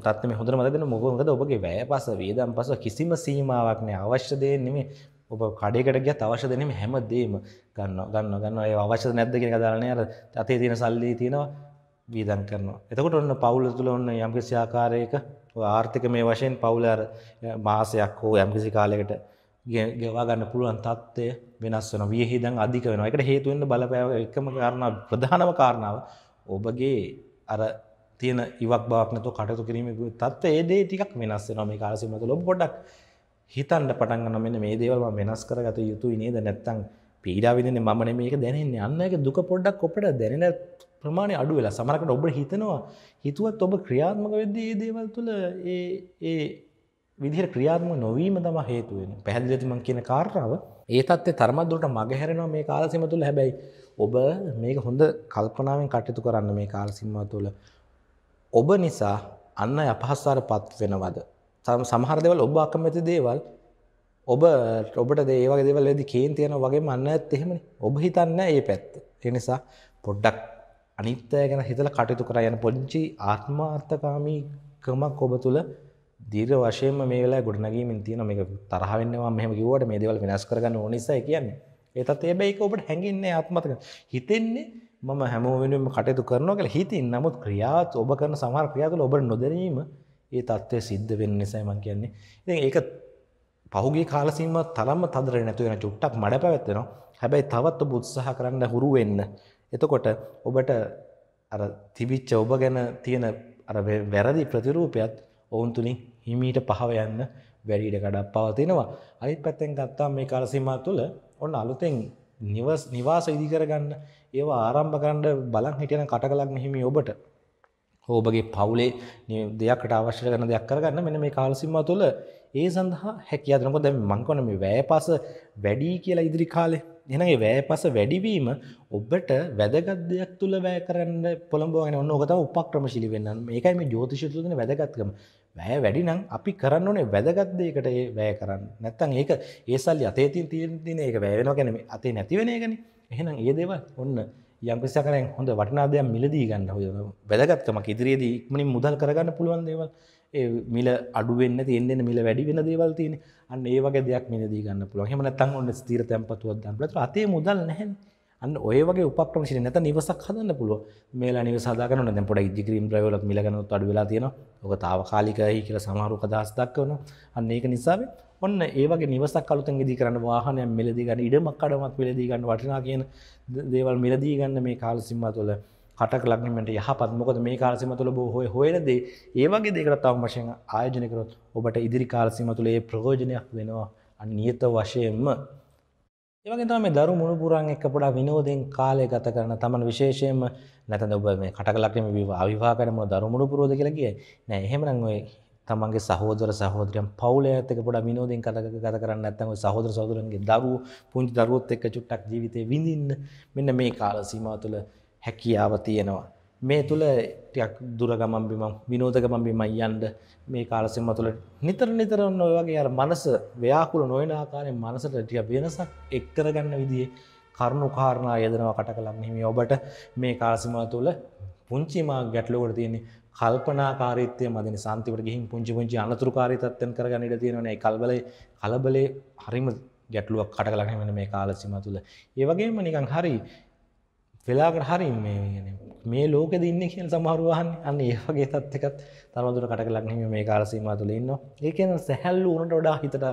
තත්ත්වය මේ හොඳට මතක දෙන්න මොකද ඔබගේ වැයපස වේදම් පස කිසිම සීමාවක් නැහැ. අවශ්‍ය දේ නෙමෙයි ඔබ කඩේකට ගියත් අවශ්‍ය දෙනම හැමදේම ගන්නවා ගන්නවා ගන්නවා ඒ අවශ්‍යද නැද්ද කියන කතාවනේ අර අතේ තියෙන සල්ලි තියෙනවා වීදම් කරනවා එතකොට ඔන්න පවුල තුල ඔන්න යම්කිසි ආකාරයක ආර්ථික මේ වශයෙන් පවුලර මාසයක් හෝ යම්කිසි කාලයකට ගෙවා ගන්න පුළුවන් තත්ත්වය වෙනස් වන වියහිදන් අධික වෙන එකට හේතුවෙන්න්න බලපෑව එකම කාරණ ප්‍රධානම කාරණාව ඔබගේ අර තියෙන ඉවක් බාක්නතු කටතු කිරීම තත්ව ඒදේ ටිකක් වෙනස් වෙන මේ කාලසිමතු ලොබ ගොඩක් හිතන්ට පටන්ගන්න මෙන්න මේ දේවල්ම වෙනස් කරගත යුතු නේද නැත්තං පීඩාවිදන මන මේක දැනෙන්නේ අන්න එක දුක පොඩ්ඩක් ඔපට දැනෙන ප්‍රමාණය අඩු වෙලා සමරකට ඔබ හිතනවා හිතුවත් ඔබ ක්‍රියාත්මක වෙද්දී ඒ දේවල් තුළ ඒ ඒ විදිහට ක්‍රියාත්මක නොවීම තම හේතු වෙන පැහැදිලිතිමන් කියන කාරණාව ඒ තත්ත්වේ තරමද්දුරට මගහැරෙනවා මේ කාලසීම තුළ හැබැයි ඔබ මේක හොඳ කල්පනාවෙන් කටයුතු කරන්න මේ කාලසීමාව තුළ ඔබ නිසා අන්න අපහස්සාරපත් වෙනවද සමහර දේවල් ඔබ අකමැති දේවල් ඔබ ඔබට ඒ වගේ දේවල් වෙද්දී කේන් තියනවා වගේම අන්න ඇත්ත එහෙමනේ ඔබ හිතන්නේ ඒ පැත්ත ඒ නිසා පොඩ්ඩක් අනිත්‍යය ගැන හිතලා කටයුතු කරා යන පොඩි ආත්මාර්ථකාමීකමක් ඔබ තුල දීර්ඝ වශයෙන්ම මේ වෙලාවේ ගොඩනැගීමෙන් තියෙන මේක තරහ වෙන්න මම මෙහෙම කිව්වට මේ දේවල් වෙනස් කරගන්න ඕන නිසා කියන්නේ. ඒ තත්ත්වය හැබැයි ඒක ඔබට හැංගෙන්නේ ආත්මතක. හිතෙන්නේ මම හැමෝම වෙනුවෙන් කටයුතු කරනවා කියලා හිතින්. නමුත් ක්‍රියාත් ඔබ කරන සමහර ක්‍රියාවල ඔබ නොදැනීම ඒ තත්ත්වය සිද්ධ වෙන නිසා මම කියන්නේ. ඉතින් ඒක පහුගිය කාල සීමාව තරම්ම තදරේ නැතු වෙන චුට්ටක් මඩ පැවැත්වෙනවා. හැබැයි තවත් ඔබ උත්සාහ කරන්න හුරු වෙන්න. එතකොට ඔබට අර තිබිච්ච ඔබ ගැන තියෙන අර වැරදි ප්‍රතිරූපයත් ඔවුන් තුළින් හිමීට පහව යන්න වැඩිට ගඩක් පවතිනවා අනිත් පැත්තෙන් ගත්තා මේ කාලසීමා තුළ ඔන්න අලුතෙන් නිවස් නිවාස ඉදිකරගන්න ඒවා ආරම්භ කරන්න බලන් හිටියන කටකලක් මෙහිමි ඔබට ඔබගේ පවුලේ දෙයක්ට අවශ්‍ය කරන දෙයක් කරගන්න මෙන මේ කාලසිම්ම තුළ ඒ සඳහා හැකියාදනකො දැම මංකොන මේ වැෑපස වැඩී කියලා ඉදිරි කාලේ එනගේ වෑපස වැඩිවීම ඔබට වැදගත්දයක් තුළ වැෑ කරන්න පොළඹුවගෙන ඔන්න ඔකත උපක්‍රම ශිලි වෙන්න ඒකයි මේ ජෝතිශිතුදන වැදගත්කම වැෑ වැඩි නම් අපි කරන්න ඕනේ වැදගත්දයකට ඒ වැෑ කරන්න නැත්තං ඒක ඒසල් අතේතින් තීරතින ඒක වැෑවෙන ගැනම අතේ නැතිවෙනයගෙන එහෙනම් ඒ දේව ඔන්න යම්පිසකරෙන් හොඳ වටනාදයක් මිලදී ගන්න හොය වැදගත්කමක් ඉදිරියේදී ඉක්මනින් මුදල් කරගන්න පුළුවන් දේවල් ඒ මිල අඩුවෙන්න්න තියෙන්න්න මිල වැඩි වෙන දේවල් තියෙන අන්න ඒ වගේ දෙයක් මිලදී ගන්න පුළුව හම තන් ඔන්න ස්තීර තැම්පතුවත් ගන්නලට අතේ මුදල් නැහැන් අන්න ඔය වගේ උපක්‍රමශි නැත නිවසක් හදන්න පුළුව මේලා නිව සදාකරන දැ පොඩ ඉදිකරීම් ්‍රවලක් මිලගනත් අඩු වෙලා තියෙන ඔක තාවකාලිකයි කියල සමහරු කදහස් දක්වන අන්න ඒක නිසාවේ ඔන්න ඒවගේ නිවසක් කලුතන් ගෙදී කරන්න වාහනය මිලදී ගන්න ඉඩමක් අඩමක් වෙලදී ගන්න වටිනා කියන දේවල් මිලදී ගන්න මේ කාල සිම්මා තුළ කටක ලක්නීමට යහපත් මොකද මේ කාලසිම තුළ බෝ හොය හොයනදේ ඒ වගේ දෙකට තව වශයෙන් ආයෝජනකරොත් ඔබට ඉදිරි කාලසිම තුළ ඒ ප්‍රයෝජනයක් වෙනවා අනියත වශයෙන්ම ඒවගේ තමයි දරු මුණු පුරන් එක පොඩා විනෝදෙන් කාලය ගත කරන තමන් විශේෂයෙන්ම නැතනම් ඔබ මේ කටක ලක්නීම විවාහ විවාහ කරන දරු මුණු පුරෝද කියලා කියයි නෑ එහෙමනම් ඔය තමන්ගේ සහෝදර සහෝදරයන් පවුලේ ඇත්තක පොඩා විනෝදෙන් කතා ගත කරන්න නැත්නම් ඔය සහෝදර සහෝදරන්ගේ දරුවෝ පුංචි දරුවොත් එක්ක චුට්ටක් ජීවිතේ විඳින්න මෙන්න මේ කාල සීමාව තුළ හැකියාව තියෙනවා. මේ තුළ ටියක් දුරගමන් බිමම් විනෝදගමන් බිමයි යන්න මේ කාලසෙම තුළ නිතර නිතරන්න ඔය වගේ අර මනස ව්‍යාකුල නොයන ආකාරයෙන් මනසට ටිය වෙනසක් එක්කරගන්න විදිේ කරුණු කාරණා යදනවා කට කලන්න හිමි ඔබට මේ කාලසිම තුළ පුංචිමා ගැටලෝකට තියන්නේ කල්පනාකාරීත්වය මදන සන්තිවට ගිහින් පුංචි පුංචි අනතුරකාරිතත්වයන් කරගන්නට තියෙනවනේ කල්බල කලබලේ හරිම ගැටලුවක් කටකලන්න වෙන මේ කාලසිම තුළ ඒවගේම නිකං හරි වෙලාකට හරින් මේ මේ ලෝක දින්න කියන සමහරුවහන් අන්න ඒවගේ තත්කත් තරමදුර කට ලක්නීම මේ කාලසීම තුළ ඉන්න ඒකන සැහැල්ලු උනට වඩා හිතට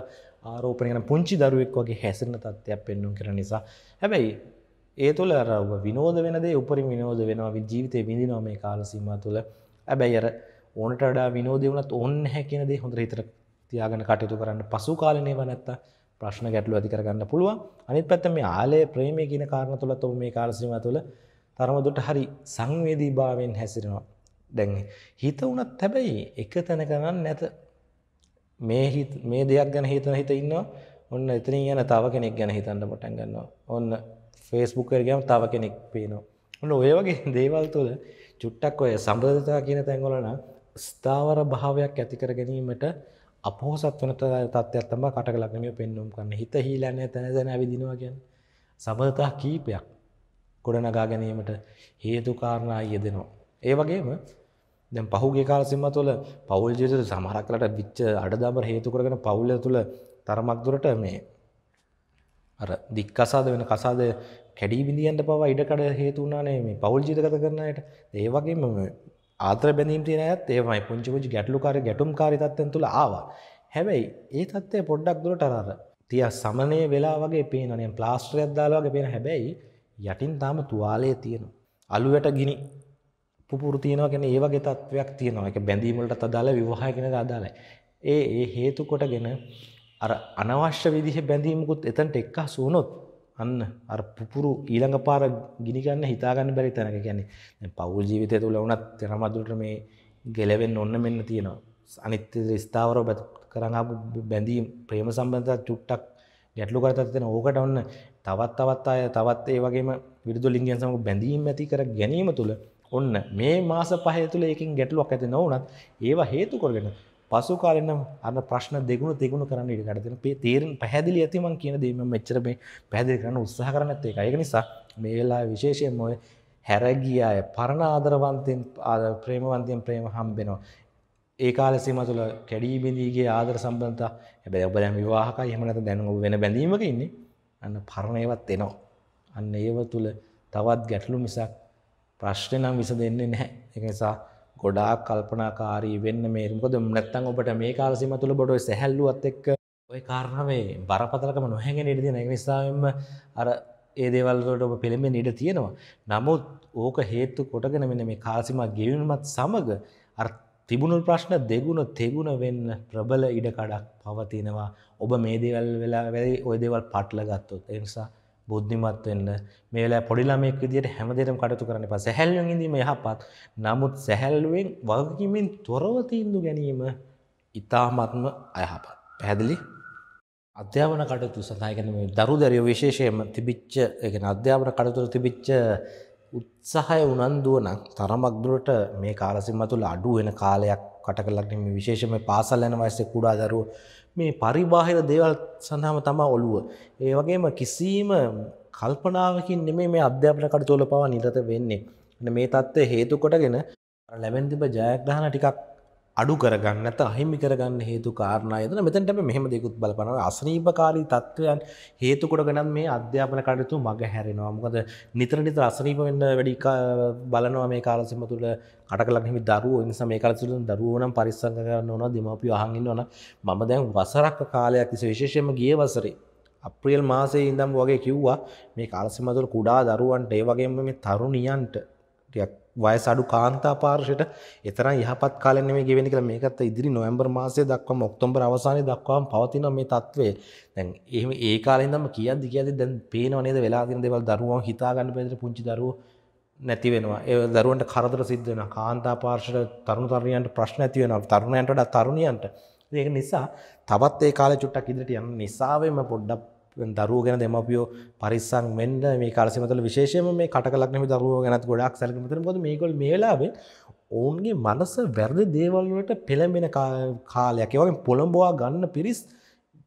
ආරෝපනයන පුංචි දරුවෙක් වගේ හැසිරන තත්ත්වයක් පෙන්නුම් කර නිසා හැබැයි ඒ තුළ රව විනෝද වෙනදේ උපරි විනෝද වෙනවා ජීවිතය විඳිනව මේ කාලසීම තුළ ඇබැයි අර ඕනට වඩා විනෝදය වනත් ඔන්න හැකිනදේ හොඳ හිතර තියාගෙන කටයුතු කරන්න පසු කාලනය වනැත්තා ප්‍රශ්න ගැටලු ඇති කරගන්න පුළුවන්. අනිත් පැත්ත මේ ආලය ප්‍රේමය කියන කාරණා තුලත් ඔබ මේ කාල සීමාව තුළ තරමදුට හරි සංවේදීභාවයෙන් හැසිරෙනවා. දැන් හිත උනත් හැබැයි එක තැනක නැත. මේ මේ දෙයක් ගැන හිතන හිත ඉන්නවා. ඔන්න එතනින් යන තව කෙනෙක් ගැන හිතන්න පටන් ගන්නවා. ඔන්න Facebook එකට ගියාම තව කෙනෙක් පේනවා. ඔන්න ඔය වගේ දේවල් තුළ චුට්ටක් ඔය සම්බන්ධතාව කියන තැන් වල නම් ස්ථාවර භාවයක් ඇති කර ගැනීමට අපහෝසත් වන තත්ත්වයක් තමයි කටක ලග්නිය පෙන්වුම් කරන්නේ. හිත හීලා නැහැ තන තන ඇවිදිනවා කියන්නේ. සබඳතා කීපයක් ගොඩනගා ගැනීමට හේතු කාරණා යෙදෙනවා. ඒ වගේම දැන් පහුගිය කාල සීමාව තුළ පෞල් ජීවිතේ සමහරක් වෙලට විච්ච අඩදබර හේතු කරගෙන පෞල තුළ තරමක් දුරට මේ අර දික්කසාද වෙන කසාද කැඩී බිඳියන්න පවා ඉඩකඩ හේතු වුණානේ මේ පෞල් ජීවිත ගත කරන අයට. ඒ වගේම ආත්‍ර බැඳීම් තියෙන අයත් ඒමයි පුංචි පුංචි ගැටලුකාරී ගැටුම්කාරී තත්ත්වයන් තුල ආවා. හැබැයි ඒ තත්ත්වය පොඩ්ඩක් දුරට අර තියා සමනය වෙලා වගේ පේනවා නියම් ප්ලාස්ටරයක් දාලා වගේ පේන හැබැයි යටින් තාම තුවාලය තියෙනවා. අලුයට ගිනි පුපුරු තියෙනවා කියන්නේ ඒ වගේ තත්වයක් තියෙනවා. ඒක බැඳීම් වලටත් අදාළ විවාහය ගැනද අදාළයි. ඒ ඒ හේතු කොටගෙන අර අනවශ්‍ය විදිහ බැඳීමකුත් එතනට එක්කහසු වුණොත් අන්න අර පුපුරු ඊළඟ පාර ගිනිගන්න හිතාගන්න බැරි තැනක කියන්නේ පවුල් ජීවිතය තුළ වනත් යනමදුට මේ ගෙලවෙන් ඔන්න මෙන්න තියෙනවා අනිත්‍ය ස්ථාවරෝ බැත් කරඟපු බැඳීම් ප්‍රේම සම්බන්ධ චුට්ටක් ගැටලු කරතත්වෙන ඕකට ඔන්න තවත් තවත් අය තවත් ඒ වගේම විරුදු ලිංගයන් සමඟ බැඳීම් ඇති කර ගැනීම තුළ ඔන්න මේ මාස පහය තුළ එකින් ගැටලුවක් ඇති නොවනත් ඒවා හේතු කරගෙන පසු කාලන අන්න ප්‍රශ්න දෙගුණ තිගුණ කරන්න ඉඩ ගඩතින පේ තේරෙන් පැහැදිලි ඇතිමන් කියන දීම මෙච්චර මේ පැදිලි කරන්න උත්සාහ කරන ඇත්තේ එක නිසා මේ වෙලා විශේෂයෙන් ඔය හැරගිය අය පරණ ආදරවන්තයෙන් ප්‍රේමවන්තයෙන් ප්‍රේම හම්බෙනවා ඒ කාල සීම තුළ කැඩී බිඳීගේ ආදර සම්බන්ධතා හැබැයි ඔබ දැන් විවාහක එහෙම නැත්නම් දැන් ඔබ වෙන බැඳීමක ඉන්නේ අන්න පරණ ඒවත් එනවා අන්න ඒව තුළ තවත් ගැටලු මිසක් ප්‍රශ්නේ නම් විසඳෙන්නේ නැහැ ඒක නිසා ගොඩා කල්පනාකාරී වෙන්න මේ මොකද නැත්තම් ඔබට මේ කාල සීමාව තුළ ඔබට සැහැල්ලුවත් එක්ක ඔය කාරණාවේ බරපතලකම නොහැඟෙන ඉඩ තියෙන ඒක නිසාම අර ඒ දේවල් වලට ඔබ පිළිඹෙන්න ඉඩ තියෙනවා. නමුත් ඕක හේතු කොටගෙන මෙන්න මේ කාසිමා ගෙවීමත් සමග අර තිබුණු ප්‍රශ්න දෙගුණ තෙගුණ වෙන්න ප්‍රබල ඉඩකඩක් පවතිනවා. ඔබ මේ දේවල් වෙලා ඔය දේවල් පටලගත්තොත්. ඒ නිසා බුද්ධිමත් වෙන්න මේ වෙලාවේ පොඩි ළමයෙක් විදියට හැමදේටම කටයුතු කරන්න එපා. සැහැල්ලුවෙන් ඉඳීම යහපත්. නමුත් සැහැල්ලුවෙන් වගකීමෙන් තොරව තීන්දුව ගැනීම ඉතාමත්ම අයහපත්. පැහැදිලි? අධ්‍යාපන කටයුතු සඳහා කියන්නේ මේ දරුදරියෝ විශේෂයෙන්ම තිබිච්ච ඒ කියන්නේ අධ්‍යාපන කටයුතු තිබිච්ච උත්සාහය උනන්දුව නම් තරමක් දුරට මේ කාලසීමාව තුළ අඩු වෙන කාලයක් කට කළා කියන්නේ විශේෂයෙන්ම පාසල් යන වයසේ කුඩා දරුවෝ මේ පරිබාහිර දේවල් සඳහම තමා ඔළුව. ඒ වගේම කිසිීම කල්පනාවකින් නෙමේ මේ අධ්‍යාපන කටතුල පවා නිරත වෙන්නේ. මේ තත්ත්වය හේතු කොටගෙන ලැබැන්තිබ ජයග්‍රහණ ටිකක් අඩු කරගන්න ඇත අහිමි කරගන්න හේතු කාරණය දන මෙතැන්ටම මෙහම දෙකුත් බලපනව අසනීපකාරී තත්ත්වයන් හේතුකොට ගනන් මේ අධ්‍යාපන කටයුතු මග හැරෙනවා මොකද නිතර නිත අසනීප වෙන්න වැඩි බලනවා මේ කාලසිම තුළ කටකලක්නෙමි දරුව නිසා මේ කාලතුළ දරුවනම් පරිස්සංග කරන්න ඕන දෙමපිය අහඟන්න ඕන මම දැන් වසරක්ක කාලයක් තිස විශේෂයම ගිය වසරේ අප්‍රියල් මාසේ ඉඳම් වගේ කිව්වා මේ කාලසිමතුළ කුඩා දරුවන්ට ඒ වගේම මේ තරුණියන්ට ටියක් වයස අඩු කාන්තා පාර්ශයට එතරම් යහපත් කාලෙ නෙමෙයි ගෙවෙන්නේ කියලා මේකත් ඉදිරි නොවැම්බර් මාසයේ දක්වාම ඔක්තෝබර් අවසානයේ දක්වාම පවතින මේ తත්වය දැන් එහෙම ඒ කාලේ ඉඳන්ම කියද්දි කියද්දි දැන් පේනව නේද වෙලා තියෙන දේවල් දරුවෝ හිතා ගන්න බැරි පුංචි දරුවෝ නැති වෙනවා ඒ දරුවන්ට කරදර සිද්ධ වෙනවා කාන්තා පාර්ශයට තරුණ තරුණියන්ට ප්‍රශ්න ඇති වෙනවා තරුණයන්ට වඩා තරුණියන්ට ඒක නිසා තවත් ඒ කාලේ චුට්ටක් ඉදිරියට යන නිසාවෙම පොඩ්ඩක් දරුවෝ ගැන දෙමපියෝ පරිස්සම් වෙන්න මේ කාලසීම තුළ විශේෂයෙන්ම මේ කටකලක් නෙමෙයි දරුවෝ ගැනත් ගොඩාක් සැලකීම තියෙන මොකද මේගොල්ල මේ වෙලාවේ ඔවුන්ගේ මනස වැරදි දේවල් වලට පෙළඹෙන කාලයක්. ඒ වගේම පොළඹවා ගන්න පිරිස්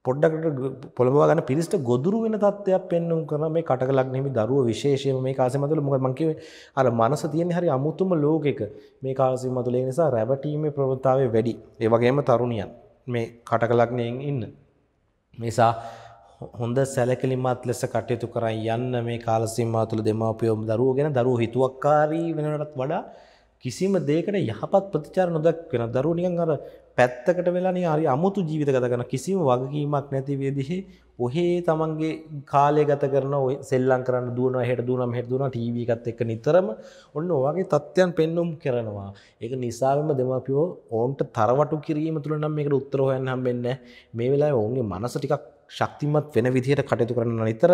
පොඩ්ඩකට පොළඹවා ගන්න පිරිස්ට ගොදුරු වෙන තත්ත්වයක් පෙන්වුම් කරන මේ කටකලක් නෙමෙයි දරුවෝ විශේෂයෙන්ම මේ කාලසීම තුළ මොකද මම කිව්වේ අර මනස තියෙන්නේ හරි අමුතුම ලෝකයක මේ කාලසීම තුළ ඒ නිසා රැවටීමේ ප්‍රවණතාවය වැඩි ඒ වගේම තරුණියන් මේ කටකලක් නෙන් ඉන්න නිසා හොඳ සැලකිලිමත් ලෙස කටයුතු කරයි යන්න මේ කාලසිම්මා තුළ දෙමාපියෝම දරුවෝ ගැන දරුවෝ හිතුවක්කාරී වෙනටත් වඩා කිසිම දෙයකට යහපත් ප්‍රතිචාර නොදක් වෙන දරුවෝ නිකන් අර පැත්තකට වෙලා නිකන් හරි අමුතු ජීවිත ගත කරන කිසිම වගකීමක් නැති විදිහේ ඔහේ තමන්ගේ කාලය ගත කරන ඔය සෙල්ලම් කරන්න දුවනවා එහෙට දුවනවා මෙහෙට දුවනවා ටීවී එකත් එක්ක නිතරම ඔන්න ඔයගේ තත්ත්වයන් පෙන්වුම් කරනවා ඒක නිසාවෙම දෙමාපියෝ ඕන්ට තරවටු කිරීම තුල නම් මේකට උත්තර හොයන්න හම්බෙන්නේ නැහැ මේ වෙලාවේ ඔවුන්ගේ මනස ටිකක් ශක්තිමත් වෙන විදිහට කටයුතු කරන්න නිතර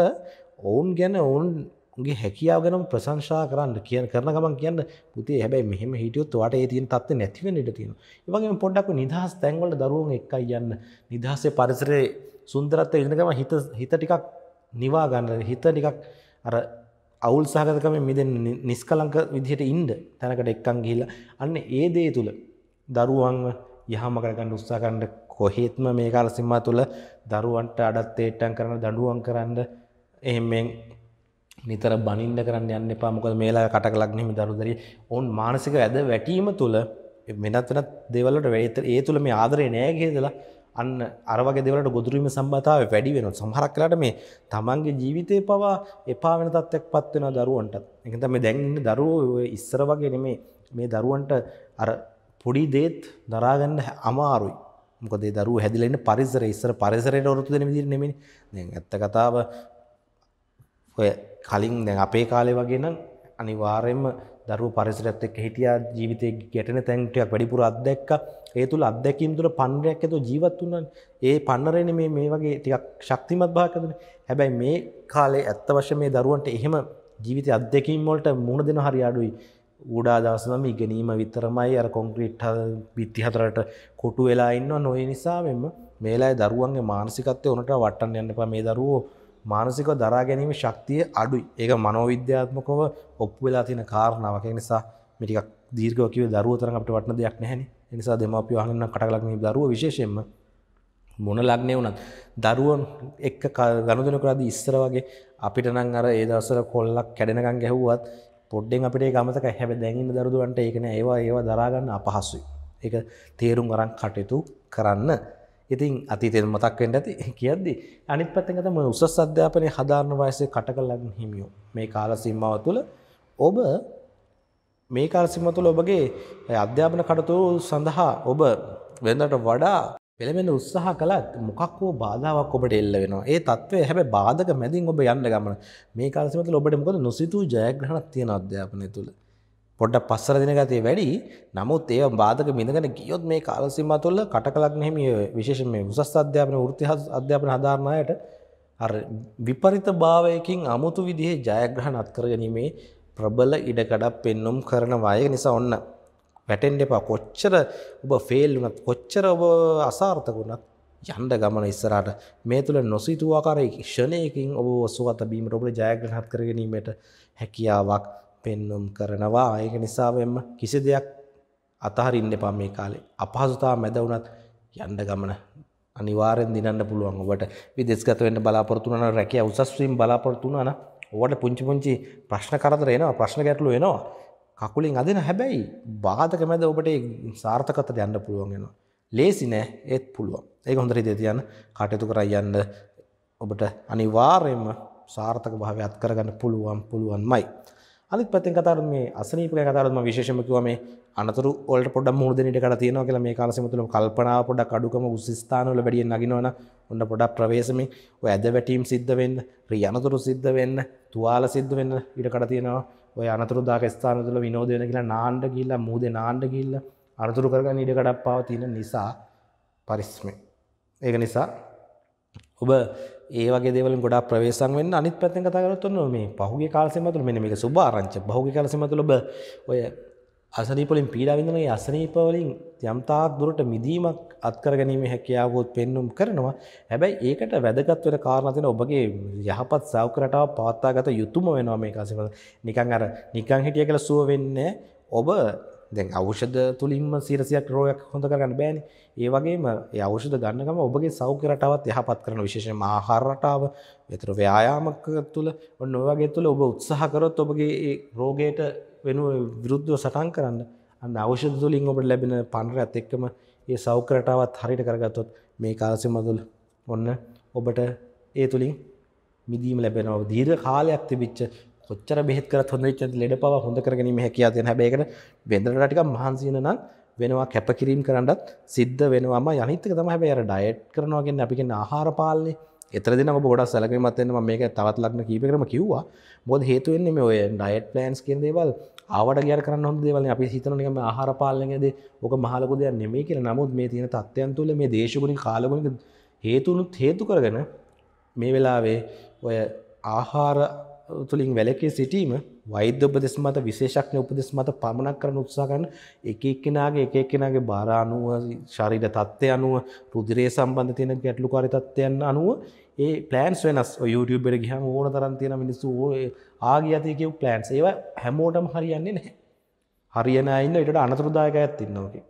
ඔවුන් ගැන ඔවුන්ගේ හැකියාව ගැන ප්‍රසංශා කරන්න කියන කරන ගමන් කියන්න පුතේ හැබැයි මෙහෙම හිටියොත් වට ඒ තියෙන තත්ත්වය නැති වෙන්න ඉඩ තියෙනවා. ඒ වගේම පොඩ්ඩක් නිදහස් තැන්වල දරුවෝ එක්කයි යන්න. නිදහසේ පරිසරයේ සුන්දරත්වය ඉගෙන ගම හිත හිත ටිකක් නිවා ගන්න. හිත ටිකක් අර අවුල් සහගතකම මිදෙන්න නිස්කලංක විදිහට ඉන්න තැනකට එක්කන් ගිහිල්ලා අන්න ඒ දේ තුල දරුවන්ව යහම කරගන්න උත්සාහ කරන්න කොහෙත්ම මේ කාල සීමා තුළ දරුවන්ට අඩත් ඒට්ටම් කරන්න දඬුවම් කරන්න එහෙම නිතර බනින්න කරන්න යන්න එපා මොකද මේලා කට කලක් නෙමෙයි දරුදරිය ඕන් මානසික ඇද වැටීම තුළ වෙනත් වෙනත් දේවල් වලට ඒ තුළ මේ ආදරේ නෑ කියලා අන්න අර වගේ දේවල්ට ගොදුරු වීම සම්බන්ධතාවය වැඩි වෙනවා. සමහරක් වෙලාට මේ තමන්ගේ ජීවිතේ පවා එපා වෙන තත්යක්පත් වෙනවා දරුවන්ට. ඒක තමයි මේ දැන් ඉන්න දරුවෝ ඉස්සර වගේ නෙමේ මේ දරුවන්ට අර පොඩි දේත් දරා ගන්න අමාරුයි. මොකද දරු හැදිලෙන පරිසර ඉස්සර පරිසරයට ඔරොතු දෙන විදිහට නෙමෙයි. දැන් ඇත්ත කතාව ඔය කලින් දැන් අපේ කාලේ වගේ නම් අනිවාර්යයෙන්ම දරුවෝ පරිසරයත් එක්ක හිටියා ජීවිතේ ගැටෙන තැන් ටිකක් වැඩිපුර අත්දැක්කා. ඒ තුල අත්දැකීම් තුල පන්නරයක් ඇතුව ජීවත් වුණානේ. ඒ පන්නරේනේ මේ මේ වගේ ටිකක් ශක්තිමත් භාගයක් ඇතුනේ. හැබැයි මේ කාලේ ඇත්ත වශයෙන්ම මේ දරුවන්ට එහෙම ජීවිතය අත්දැකීම් වලට මුහුණ දෙන හරිය අඩුයි. ගොඩා දවසම ඉගෙනීම විතරමයි අර කොංක්‍රීට් බිත්ති හතරට කොටු වෙලා ඉන්න නොය නිසා මෙම මේලා දරුවන්ගේ මානසිකත්වය ඕනට වට්ටන්න යන්න එපා මේ දරුවෝ මානසිකව දරා ගැනීම ශක්තිය අඩුයි. ඒක මනෝවිද්‍යාත්මකව ඔප්පු වෙලා තියෙන කාරණාවක්. ඒ නිසා මේ ටිකක් දීර්ඝව කිව්ව දරුවෝ තරම් අපිට වටන දෙයක් නැහැනේ. ඒ නිසා දෙමාපියෝ අහගෙන ඉන්න කටකලක් දරුවෝ විශේෂයෙන්ම මොන ලග්නේ වුණත් දරුවන් එක්ක ගනුදෙනු කරද්දී ඉස්සර වගේ අපිට නම් අර ඒ දවස්වල කොල්ලක් කැඩෙනකන් ගැහුවත් පොඩ්ඩෙන් අපිට ගමතක හැබ දැඟන්න දරදුවන්ට ඒකන ඒවා ඒවා දරාගන්න අපහස්සුයි. ඒක තේරුම් අරන් කටයුතු කරන්න. ඉතින් අතීතෙන් මතක්වෙන්ට ඇති කියද්දි අනිත් පැත්තගතම උසස් අධ්‍යාපනය හදාරණ වයසේ කට කල්ලන්න හිමියෝ මේ කාල සිම්මාව තුළ ඔබ මේ කාල සිම්ම තුළ ඔබගේ අධ්‍යාපන කටතු සඳහා ඔබ වෙදට වඩා පෙළබෙන උත්සාහ කළත් මොකක් වූ බාධාවක් ඔබට එල්ල වෙනවා. ඒ තත්ත්වය හැබැයි බාධක මැදින් ඔබ යන්න ගමන. මේ කාලෙ සමතල ඔබට මොකද නොසිතූ ජයග්‍රහණක් තියෙන අධ්‍යාපනය තුළ. පොඩ්ඩක් පස්සර දෙන ගතිය වැඩි. නමුත් ඒව බාධක මිදගෙන ගියොත් මේ කාල සීමා තුළ කටකලක් නැහිමි විශේෂයෙන් මේ උසස් අධ්‍යාපන වෘත්ති අධ්‍යාපන හදාරන අයට අර විපරිත භාවයකින් අමුතු විදිහේ ජයග්‍රහණ අත්කර ගැනීමේ ප්‍රබල ඉඩකඩක් පෙන්눔 කරන වායක නිසා ඔන්න වැටෙන්ඩ එපා කොච්චර ඔබ ෆෙල් වනත් කොච්චර ඔබ අසාර්ථකුණත් යන්ඩ ගමන ඉස්සරට මේ තුළ නොසිතුවාකාර ක්ෂණයකින් ඔබ ඔස්සුවත බීම ඔබට ජයග්‍රහත් කරගනීමට හැකියාවක් පෙන්නුම් කරනවා ඒක නිසාවෙන්ම කිසි දෙයක් අතහරින්න එපා මේ කාලේ අපහසුතා මැදවුනත් යන්ඩ ගමන අනිවාරෙන් දිනන්න පුළුවන් ඔබට විදෙස්ගතවෙන්න බලාපොරතුනන රැකිය උසස්වීම් බලාපොරතුනන ඔවට පුංචි පුංචි ප්‍රශ්න කරදර එනවා ප්‍රශ්න ගැටලු එනවා කකුලින් අදෙන හැබැයි බාධක මැද ඔබට සාර්ථකත යන්න පුළුවන්ගෙනවා. ලේසි නෑ ඒත් පුළුවන් ඒ හොඳරි දෙතියන්න කටයුතු කර යන්න ඔබට අනිවාර්යම සාර්ථක භාවය අත් කරගන්න පුළුවන් පුළුවන් මයි. අනිත් පැත්තෙන් කතාරු මේ අසනීපක කතාරුම විශේෂම කිව්වා මේ අනතුරු වලට පොඩ්ඩක් මුහුණ දෙන්න ඉඩ කඩ තියෙනවා කියලා මේ කාලසෙම තුලම කල්පනාව පොඩ්ඩක් අඩුකම උස් ස්ථාන වල වැඩියෙන් නගිනවනම් ඔන්න පොඩක් ප්‍රවේශමෙන් ඔය ඇද වැටීම් සිද්ධ වෙන්න, රිය අනතුරු සිද්ධ වෙන්න, තුවාල සිද්ධ වෙන්න ඉඩ කඩ තියෙනවා. ඔය අනතුරදාක ස්ථානතුල විනෝදයන කියලා නාණ්ඩ ගිල්ල මුූද නාණ්ඩ ගිල්ල අනතුරු කරග නිඩකඩක්පාව තියෙන නිසා පරිස්මේ. ඒක නිසා ඔබ ඒවගේ දෙවල ගොඩා ප්‍රවේශන් වෙන්න අනිත් පැත්තෙන් කතාගරත්තුන්න මේ පහුගේ කාලසමතුල මෙ මේක සුභාරංච භහග කලසමතුල ඔබ ඔය අසනීපලින් පීඩාවිඳන ඒ අසනීපවලින් යම්තාක් දුරට මිදීමක් අත්කර ගැනීමේ හැකියාවකුත් පෙන්눔 කරනවා. හැබැයි ඒකට වැදගත් වෙන කාරණා තියෙන ඔබගේ යහපත් සෞඛ්‍ය රටාව පවත්වාගත යුතුම වෙනවා මේක අසනීපල. නිකන් අර නිකන් හිටිය කියලා සුව වෙන්නේ ඔබ දැන් ඖෂධ තුලින්ම 100ක් රෝගයක් හොඳ කරගන්න බෑනේ. ඒ වගේම ඒ ඖෂධ ගන්නකම ඔබගේ සෞඛ්‍ය රටාවත් යහපත් කරන විශේෂයෙන්ම ආහාර රටාව, විතර ව්‍යායාමක තුල ඔන්න ඔය වගේ තුල ඔබ උත්සාහ කරොත් ඔබගේ ඒ රෝගයට වෙනුව විරුද්ධව සටන් කරන්න අන්න අවශ්‍ය තුලින් ඔබට ලැබෙන පණරත් එක්කම ඒ සෞඛ්‍ය රටාවත් හරියට කරගත්තොත් මේ කාලසීමතුල ඔන්න ඔබට ඒ තුලින් මිදීම ලැබෙනවා දීර්ඝ කාලයක් තිබිච්ච කොච්චර බෙහෙත් කරත් හොඳ වෙච්ච ලෙඩ පවා හොඳ කර ගැනීම හැකියාව තියෙන හැබැයි ඒකට වෙන්දරට ටිකක් මහන්සි වෙන නම් වෙනවා කැපකිරීම කරන්නත් සිද්ධ වෙනවාම අනිත් එක තමයි හැබැයි අර ඩයට් කරනවා කියන්නේ අපි කියන්නේ ආහාර පාලනේ එතරදින ඔබ ගොඩක් සැලකිලිමත් වෙන්න මම මේක තවත් ලග්න කීපයකටම කිව්වා. මොකද හේතුව වෙන්නේ මේ ඔය ඩයට් ප්ලෑන්ස් කියන දේවල් ආවට ගියර කරන්න හොඳ දේවල් නේ. අපි හිතන නිකන් ආහාර පාලනයේ දේ ඔක මහ ලොකු දෙයක් නෙමෙයි කියලා. නමුත් මේ තියෙන තත්ත්වයන් තුළ මේ දේශගුණික කාලගුණික හේතුනුත් හේතු කරගෙන මේ වෙලාවේ ඔය ආහාර තුළින් වැලකේ සිටීම වෛද්‍ය උපදෙස් මත විශේෂඥ උපදෙස් මත පමණක් කරන උත්සාහ කරන එක එක්කෙනාගේ එක එක්කෙනාගේ බාර අනුව ශරීර තත්ත්වය අනුව රුධිරය සම්බන්ධ තියෙන ගැටලුකාරී තත්ත්වයන් අනුව ඒ ප්ලෑන්ස් වෙනස් ඔය YouTube එකට ගියාම ඕන තරම් තියෙන මිනිස්සු ආගිය අතේ කියපු ප්ලෑන්ස් ඒවා හැමෝටම හරියන්නේ නැහැ. හරියන අය ඉන්න ඊටට අනතුරුදායක අයත් ඉන්නවා ඒකේ.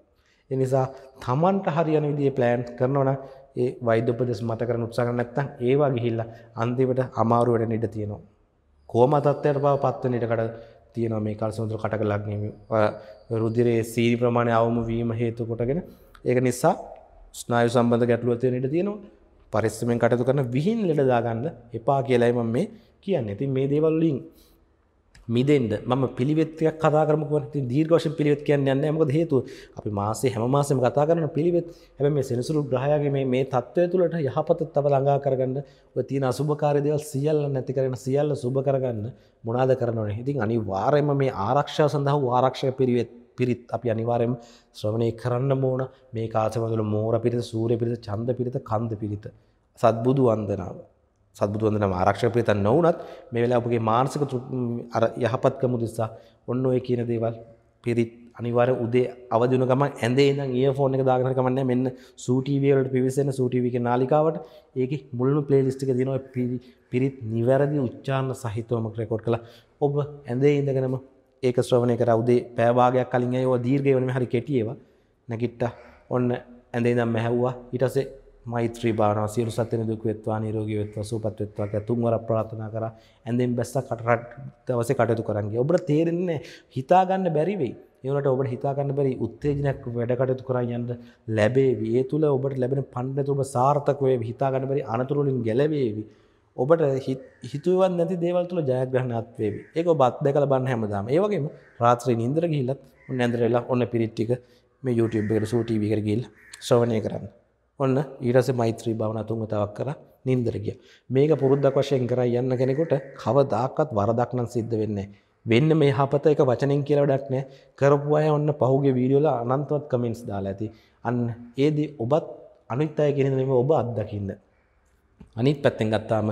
ඒ නිසා Tamanට හරියන විදිහේ ප්ලෑන් කරනවනම් ඒ වෛද්‍ය උපදෙස් මත කරන උත්සාහ කරන නැත්නම් ඒවා ගිහිල්ලා අන්තිමට අමාරු වෙන්න ඉඩ තියෙනවා. කෝම තත්ත්වයට බව පත්වන ඉඩකට තියෙනවා මේ කල් සමුද්‍ර කටක ලග්නීම රුධිරයේ සීනි ප්‍රමාණය අවම වීම හේතු කොටගෙන ඒක නිසා ස්නායු සම්බන්ධ ගැටලුව තියෙන ඉඩ තියෙනවා පරිස්සමෙන් කටයුතු කරන විහින් ලෙඩ දාගන්න එපා කියලයි මම මේ කියන්නේ. ඉතින් මේ දේවල් වලින් මිදෙන්ට මම පිළිවෙත්වයක් කතා කරමකුවට දීර්ඝෝෂෙන් පිළිවෙත් කියන්න යන්න මකද හේතු අපි මාසේ හැම මාසම කතා කරන පිළිවෙත් හැම මේ සෙනසුරු ග්‍රහයගේ මේ මේ තත්ත්වය තුළට යහපත තව ළඟා කරගන්න තින අසුභකාරදවල් සියල්ල නැති කරෙන සියල්ල සුභ කරගන්න මොනාද කරනවන ඉතින් අනි වාරයම මේ ආරක්ෂා සඳහා ආරක්ෂය පිරිවෙත් පිරිත් අපි අනිවාරයම ශ්‍රවණය කරන්න මෝන මේ කාසමතුළ මෝර පිරිත සූරය පිරිත චන්ද පිරිත කන්ද පිරිත සත්බුදු වන්දනාව සත්බුදු වන්දනම ආරක්ෂක ප්‍රේතන් නොවුනත් මේ වෙලාව ඔබගේ මානසික අර යහපත්කම උදෙසා ඔන්න ඔය කියන දේවල් පිරිත් අනිවාර්ය උදේ අවදි වෙන ගමන් ඇඳේ ඉඳන් ඉයර්ෆෝන් එක දාගෙන හරි කමන්නේ මෙන්න සූ ටීවී වලට පිවිසෙන සූ ටීවී එකේ නාලිකාවට ඒකේ මුලින්ම ප්ලේලිස්ට් එකේ දිනන පිරිත් නිවැරදි උච්චාරණ සහිතවම රෙකෝඩ් කළා ඔබ ඇඳේ ඉඳගෙනම ඒක ශ්‍රවණය කර උදේ පැය භාගයක් කලින් ඒවා දීර්ඝ වෙනම හරි කෙටි ඒවා නැගිට්ටා ඔන්න ඇඳේ ඉඳන් මැහැව්වා ඊට පස්සේ මෛත්‍රී භාවනාව සියලු සත්ත්වයන් දුක් වෙත්වා නිරෝගී වෙත්වා සුවපත් වෙත්වා කියලා තුන්වරක් ප්‍රාර්ථනා කරා. ඇඳෙන් බැස්සා කටරට දවසේ කටයුතු කරන් ගියා. ඔබට තේරෙන්නේ හිතා ගන්න බැරි වෙයි. ඒ වුණාට ඔබට හිතා ගන්න බැරි උත්තේජනයක් වැඩ කටයුතු කරන් යන්න ලැබේවි. ඒ තුල ඔබට ලැබෙන පණ්ඩිත ඔබ සාර්ථක වේවි. හිතා ගන්න බැරි අනතුරු වලින් ගැලවේවි. ඔබට හිතුවත් නැති දේවල් තුළ ජයග්‍රහණයක් වේවි. ඒක ඔබ අත්දැකලා බලන්න හැමදාම. ඒ වගේම රාත්‍රියේ නිින්දර ගිහිල්ලත් ඔන්න ඇඳලා ඔන්න පිරිත් ටික මේ YouTube එකට සූ TV එකට ගිහිල්ලා ශ්‍රවණය කරන්න. ඔන්න ඊටසේ මෛත්‍රී භාවනා තුන්වතාවක් කරා නින්දර ගියා. මේක පුරුද්දක් වශයෙන් කරා යන්න කෙනෙකුට කවදාකවත් වරදක් නම් සිද්ධ වෙන්නේ වෙන්න මේ යහපත එක වචනෙන් කියලා වැඩක් නෑ. කරපු අය ඔන්න පහුගිය වීඩියෝ වල අනන්තවත් කමෙන්ට්ස් දාලා ඇති. අන්න ඒදී ඔබත් අනිත් අය කියන දේ ඔබ අත්දකින්න. අනිත් පැත්තෙන් ගත්තාම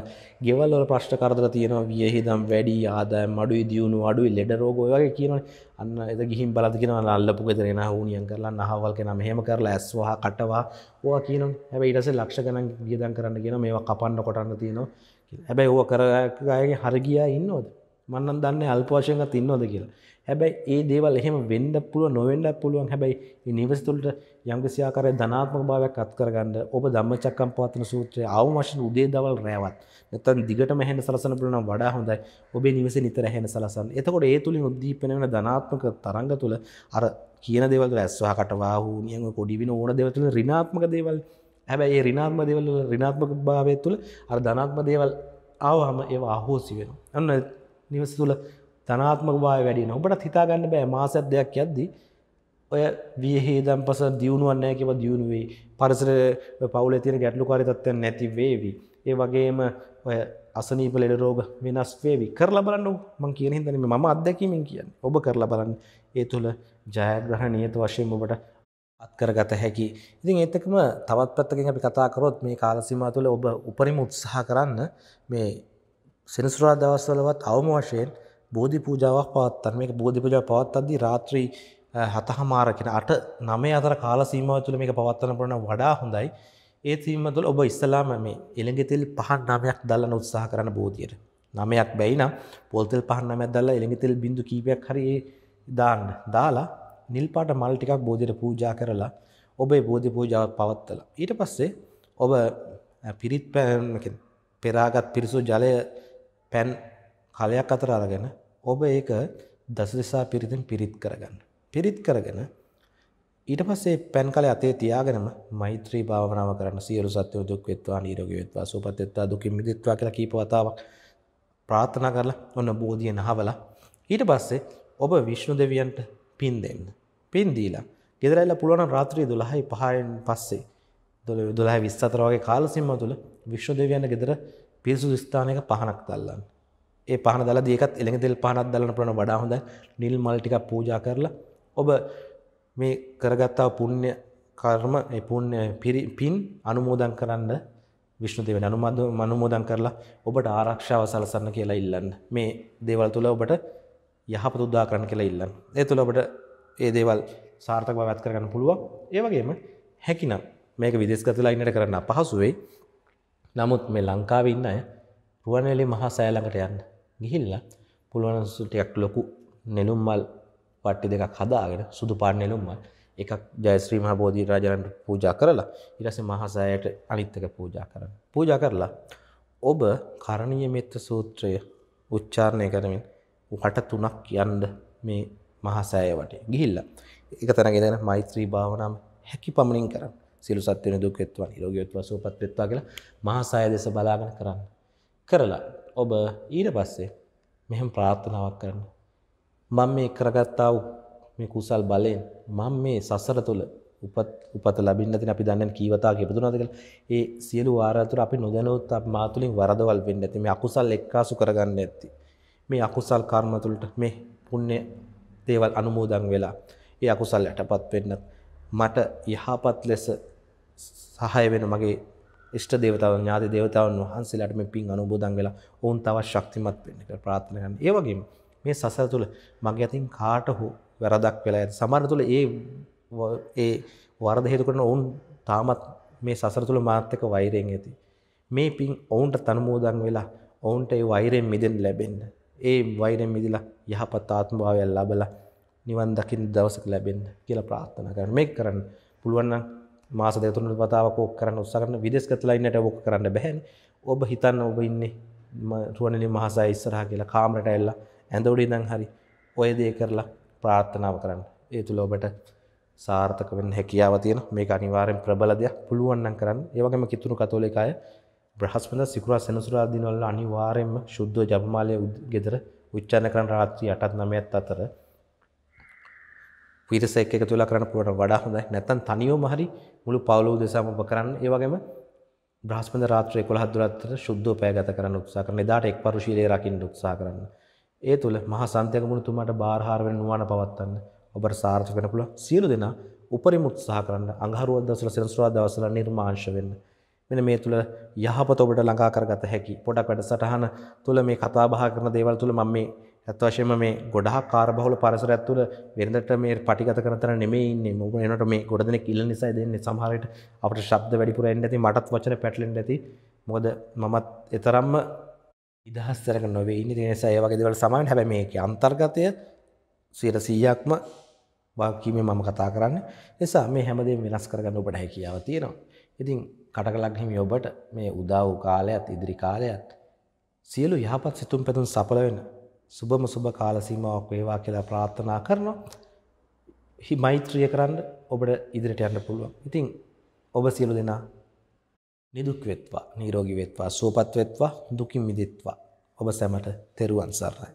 ගෙවල් වල ප්‍රශ්න කරදර තියෙනවා වියහිදම් වැඩි ආදායම් අඩුයි දියුණු අඩුයි ලෙඩ රෝග ඔය වගේ කියනවනේ අන්න එද ගිහින් බලද්දි කියනවා අල්ලපු ගෙදර එන හුනියම් කරලා නහවල් කෙනා මෙහෙම කරලා ඇස් වහ කට වහ ඕවා කියනවනේ හැබැයි ඊට පස්සේ ලක්ෂ ගණන් වියදම් කරන්න කියනවා මේවා කපන්න කොටන්න තියෙනවා හැබැයි ඕවා කර අයගේ හරගියා ඉන්නවද මන්නම් දන්නේ අල්ප වශයෙන්වත් ඉන්නවද කියලා හැබැයි ඒ දේවල් එහෙම වෙන්ඩ පුළුව නොවෙන්ඩ පුළුවන් හැබැයි නිවස්තුලට යම්ගසියාකරය ධනාත්මක භාවයක් අත් කරගන්න ඔබ දම්ම චක්කම් පවත්න සූත්‍රය අවමශන උදේ දවල් රෑවත් නැතන් දිගට මෙහැන සලසන පුළුවන වඩා හොඳයි ඔබේ නිවස නිතර හැන සලසන් එතකොට ඒ තුළින් උද්දීපන වෙන ධනාත්මක තරංග තුළ අර කියන දෙවල් ඇස්වාහකට වාහූ නියම කොඩිවින ඕන දෙවතුළ රිනාත්මක දේවල් හැබැයි ඒ රිනාත්ම දෙවල් රිනාත්මක භාවය තුළ අර ධනාත්ම දේවල් ආවහම ඒ අහෝසි වෙන අන්න නිවස තුළ තනාත්මක බාය වැඩින ඔබට හිතාගන්න බෑ මාසත් දෙයක් යද්දි ඔය වියහේ දම් පස දියුණුවන්නෑ කිව දියුණුවේ පරිසර පවුල තින ගැටලු කාරිතත්ව නැති වේවි. ඒ වගේම ඔය අසනීප ලෙඩ රෝග වෙනස් වේවි කරලා බලන්න මං කියන හිතනම මම අත්දැකීමෙන් කියන්න ඔබ කරලා බලන්න ඒ තුළ ජයග්‍රහ නියත වශයෙන් ඔබට අත්කරගත හැකි ඉතින් ඒතකම තවත් පැත්තකින් අපි කතා කරොත් මේ කාලසීමා තුළ ඔබ උපරිම උත්සාහ කරන්න මේ සෙනසුරා දවස්වලවත් අවම වශයෙන් බෝධි පූජාවක් පවත්තන් මේක බෝධි පූජා පවත්තද්දී රාත්‍රී හතහමාර කියන අට නමේ අතර කාල සීමාව තුළ මේක පවත්වන්න පුළුවන් වඩා හොඳයි. ඒ සීමාව තුළ ඔබ ඉස්සලාම මේ එළඟ තෙල් පහන් නමයක් දැල්ලන උත්සාහ කරන බෝධියට. නමයක් බැයි නම් පොල් තෙල් පහන් නමයක් දැල්ලා එළඟ තෙල් බින්දු කීපයක් හරි ඒ දාන්න. දාලා නිල් පාට මල් ටිකක් බෝධියට පූජා කරලා ඔබේ බෝධි පූජාව පවත්තලා. ඊට පස්සේ ඔබ පිරිත් පෙරාගත් පිරිසු ජලය පැන් කලයක් අතර අරගෙන ඔබ ඒක දසදෙසා පිරිතෙන් පිරිත් කරගන්න. පිරිත් කරගෙන ඊට පස්සේ පෑන් කලේ අතේ තියාගෙනම මෛත්‍රී භාවනාව කරන්න සියලු සත්ව දුක් වෙත්වා නිරෝගී වෙත්වා සුවපත් වෙත්වා දුකින් මිදෙත්වා කියලා කීප වතාවක් ප්‍රාර්ථනා කරලා ඔන්න බෝධිය නහවලා ඊට පස්සේ ඔබ විෂ්ණු දෙවියන්ට පින් දෙන්න. පින් දීලා ගෙදර ඇවිල්ලා පුළුවන් නම් රාත්‍රී 12යි 5න් පස්සේ 12 24 වගේ කාල සීමාව තුළ විෂ්ණු දෙවියන්ගේ ගෙදර පිරිසුදු ස්ථානයක පහනක් තල්ලන්න. ඒ පහන දලා දේකත් එළඟ තෙල් පහනක් දලන ප්‍රන වඩා හොඳ නිල් මල් ටිකක් පූජා කරලා ඔබ මේ කරගත්තා පුණ්‍ය කර්ම ඒ පුණ්‍ය පින් අනුමෝදන් කරන්න විෂ්ණු දේවන අනුමද අනුමෝදන් කරලා ඔබට ආරක්ෂාව සලසන්න කියලා ඉල්ලන්න මේ දේවල් තුල ඔබට යහපත උදා කරන්න කියලා ඉල්ලන්න. ඒ තුල ඔබට ඒ දේවල් සාර්ථකව වැත් කරගන්න පුළුවන්. ඒ වගේම හැකිනම් මේක විදේශගතලා ඉන්නට කරන්න අපහසු වෙයි. නමුත් මේ ලංකාවේ ඉන්න අය රුවන්වැලි මහා සෑය ළඟට යන්න. ගිහිල්ලා පුළුවන් ටිකක් ලොකු නෙළුම් මල් පට්ටි දෙකක් හදාගෙන සුදු පාට නෙළුම් මල් එකක් ජයශ්‍රී මහ බෝධි රාජාරන්ට පූජා කරලා ඊට පස්සේ මහසෑයට අනිත් එක පූජා කරනවා. පූජා කරලා ඔබ කරණීය මෙත්ත සූත්‍රය උච්චාරණය කරමින් වට තුනක් කියන්න මේ මහසෑය වටේ ගිහිල්ලා එක තැනගෙන මෛත්‍රී භාවනාව හැකි පමණින් කරන්න. සියලු සත්ත්වයන් දුක් වෙත්වා නිරෝගී වෙත්වා සුවපත් වෙත්වා කියලා මහසෑය දෙස බලාගෙන කරන්න. කරලා ඔබ ඊට පස්සේ මෙහෙම ප්‍රාර්ථනාවක් කරන්න. මම මේ කරගත්තා වූ මේ කුසල් බලයෙන් මම මේ සසර තුළ උපත් උපත ලැබෙන්නේ නැතින අපි දන්නේ කීවතා කියපදුනාද කියලා. ඒ සියලු වාරතුර අපි නොදැනුවත් අප මා තුලින් වරදවල් වෙන්නේ නැති මේ අකුසල් එක්කාසු කරගන්න ඇති. මේ අකුසල් කර්ම තුළට මේ පුණ්‍ය දේවල් අනුමෝදන් වෙලා ඒ අකුසල් යටපත් වෙන්නත් මට යහපත් ලෙස සහාය වෙන මගේ ඉෂ්ට දේවතාවන් ඥාති දේවතාවන් වහන්සේලාට මේ පින් අනුමෝදන් වෙලා ඔවුන් තවත් ශක්තිමත් වෙන්න කියලා ප්‍රාර්ථනා කරනවා. ඒ වගේම මේ සසර තුල මගේ අතින් කාට හෝ වැරදක් වෙලා ඇති. සමහර තුල ඒ ඒ වරද හේතු කරන ඔවුන් තාමත් මේ සසර තුල මාත් එක්ක වෛරයෙන් ඇති. මේ පින් ඔවුන්ට අනුමෝදන් වෙලා ඔවුන්ට ඒ වෛරයෙන් මිදෙන්න ලැබෙන්න. ඒ වෛරයෙන් මිදලා යහපත් ආත්ම භාවයක් ලබලා නිවන් දකින්න දවසක ලැබෙන්න කියලා ප්‍රාර්ථනා කරනවා. මේක කරන්න පුළුවන් නම් මාස දෙක තුනකට වතාවක් ඕක කරන්න උත්සාහ කරන විදේශගතලා ඉන්නට ඕක කරන්න බැහැනේ ඔබ හිතන්න ඔබ ඉන්නේ රුවන්වැලි මහසෑය ඉස්සරහා කියලා කාමරට ඇවිල්ලා ඇඳ උඩ ඉඳන් හරි ඔය දේ කරලා ප්‍රාර්ථනාව කරන්න ඒ තුළ ඔබට සාර්ථක වෙන්න හැකියාව තියෙන මේක අනිවාර්යෙන් ප්‍රබල දෙයක් පුළුවන් නම් කරන්න. ඒ වගේම කිතුණු කතෝලික අය බ්‍රහස්පතින්දා සිකුරා සෙනසුරාදා දිනවල අනිවාර්යෙන්ම සුද්ධ ජපමාලයේ ගෙදර උච්චාරණ කරන රාත්‍රී 8ත් 9ත් අතර පිරිසෙක් එකතු වෙලා කරන්න පුළුවන් වඩා හොඳයි. නැත්නම් තනියම හරි මුළු පවුලම දෙසම ඔබ කරන්න. ඒ වගේම බ්‍රහස්පතින්ද රාත්‍රිය 11 12ට සුද්ධෝ පැය ගත කරන්න උත්සාහ කරන්න. එදාට එක් පරුශීලයේ රකින්න උත්සාහ කරන්න. ඒ තුළ මහා සන්තයක මුතුමාට බාරහාර වෙන නුවණ පවත්වන්න. ඔබට සාර්ථක වෙන පුළුවන්. සියලු දෙනා උපරිම උත්සාහ කරන්න. අඟහරුවක් දවසල සෙනසුරාදා දවසල නිර්මාංශ වෙන්න. මෙන මේ තුළ යහපත ඔබට ළඟා කරගත හැකි. පොඩක් වැඩසටහන තුළ මේ කතා බහ කරන දේවල් තුළ මම මේ ඇත්ත වශයෙන්ම මේ ගොඩාක් කාර්බහුල පරිසරයක් තුළ වෙනදට මේ පටිගත කරන තර නෙමෙයි ඉන්නේ. මොකද එනකොට මේ ගොඩ දෙනෙක් ඉල්ලන නිසා දෙන්නේ සමහර විට අපිට ශබ්ද වැඩිපුර එන්න ඇති මටත් වචන පැටලෙන්න ඇති. මොකද මමත් ඒතරම්ම ඉදහස් දරගෙන නොවේ ඉන්නේ. ඒ නිසා ඒ වගේ දේවල් සමාන හැබැයි මේකේ අන්තර්ගතය 100%ක්ම වාක්‍යයෙන් මම කතා කරන්නේ. නිසා මේ හැමදේම වෙනස් කරගන්න ඔබට හැකියාව තියෙනවා. ඉතින් කටකලක් හිමි ඔබට මේ උදා වූ කාලයත් ඉදිරි කාලයත් සියලු යහපත් සිතුම් පැතුම් සඵල වෙන්න සුබම සුබ කාල සීමාවක් වේවා කියලා ප්‍රාර්ථනා කරනවා. හි මෛත්‍රිය කරන්න ඔබට ඉදිරියට යන්න පුළුවන්. ඉතින් ඔබ සියලු දෙනා නිදුක් වෙත්වා, නිරෝගී වෙත්වා, සුවපත් වෙත්වා, දුකින් මිදෙත්වා. ඔබ සැමට තෙරුවන් සරණයි.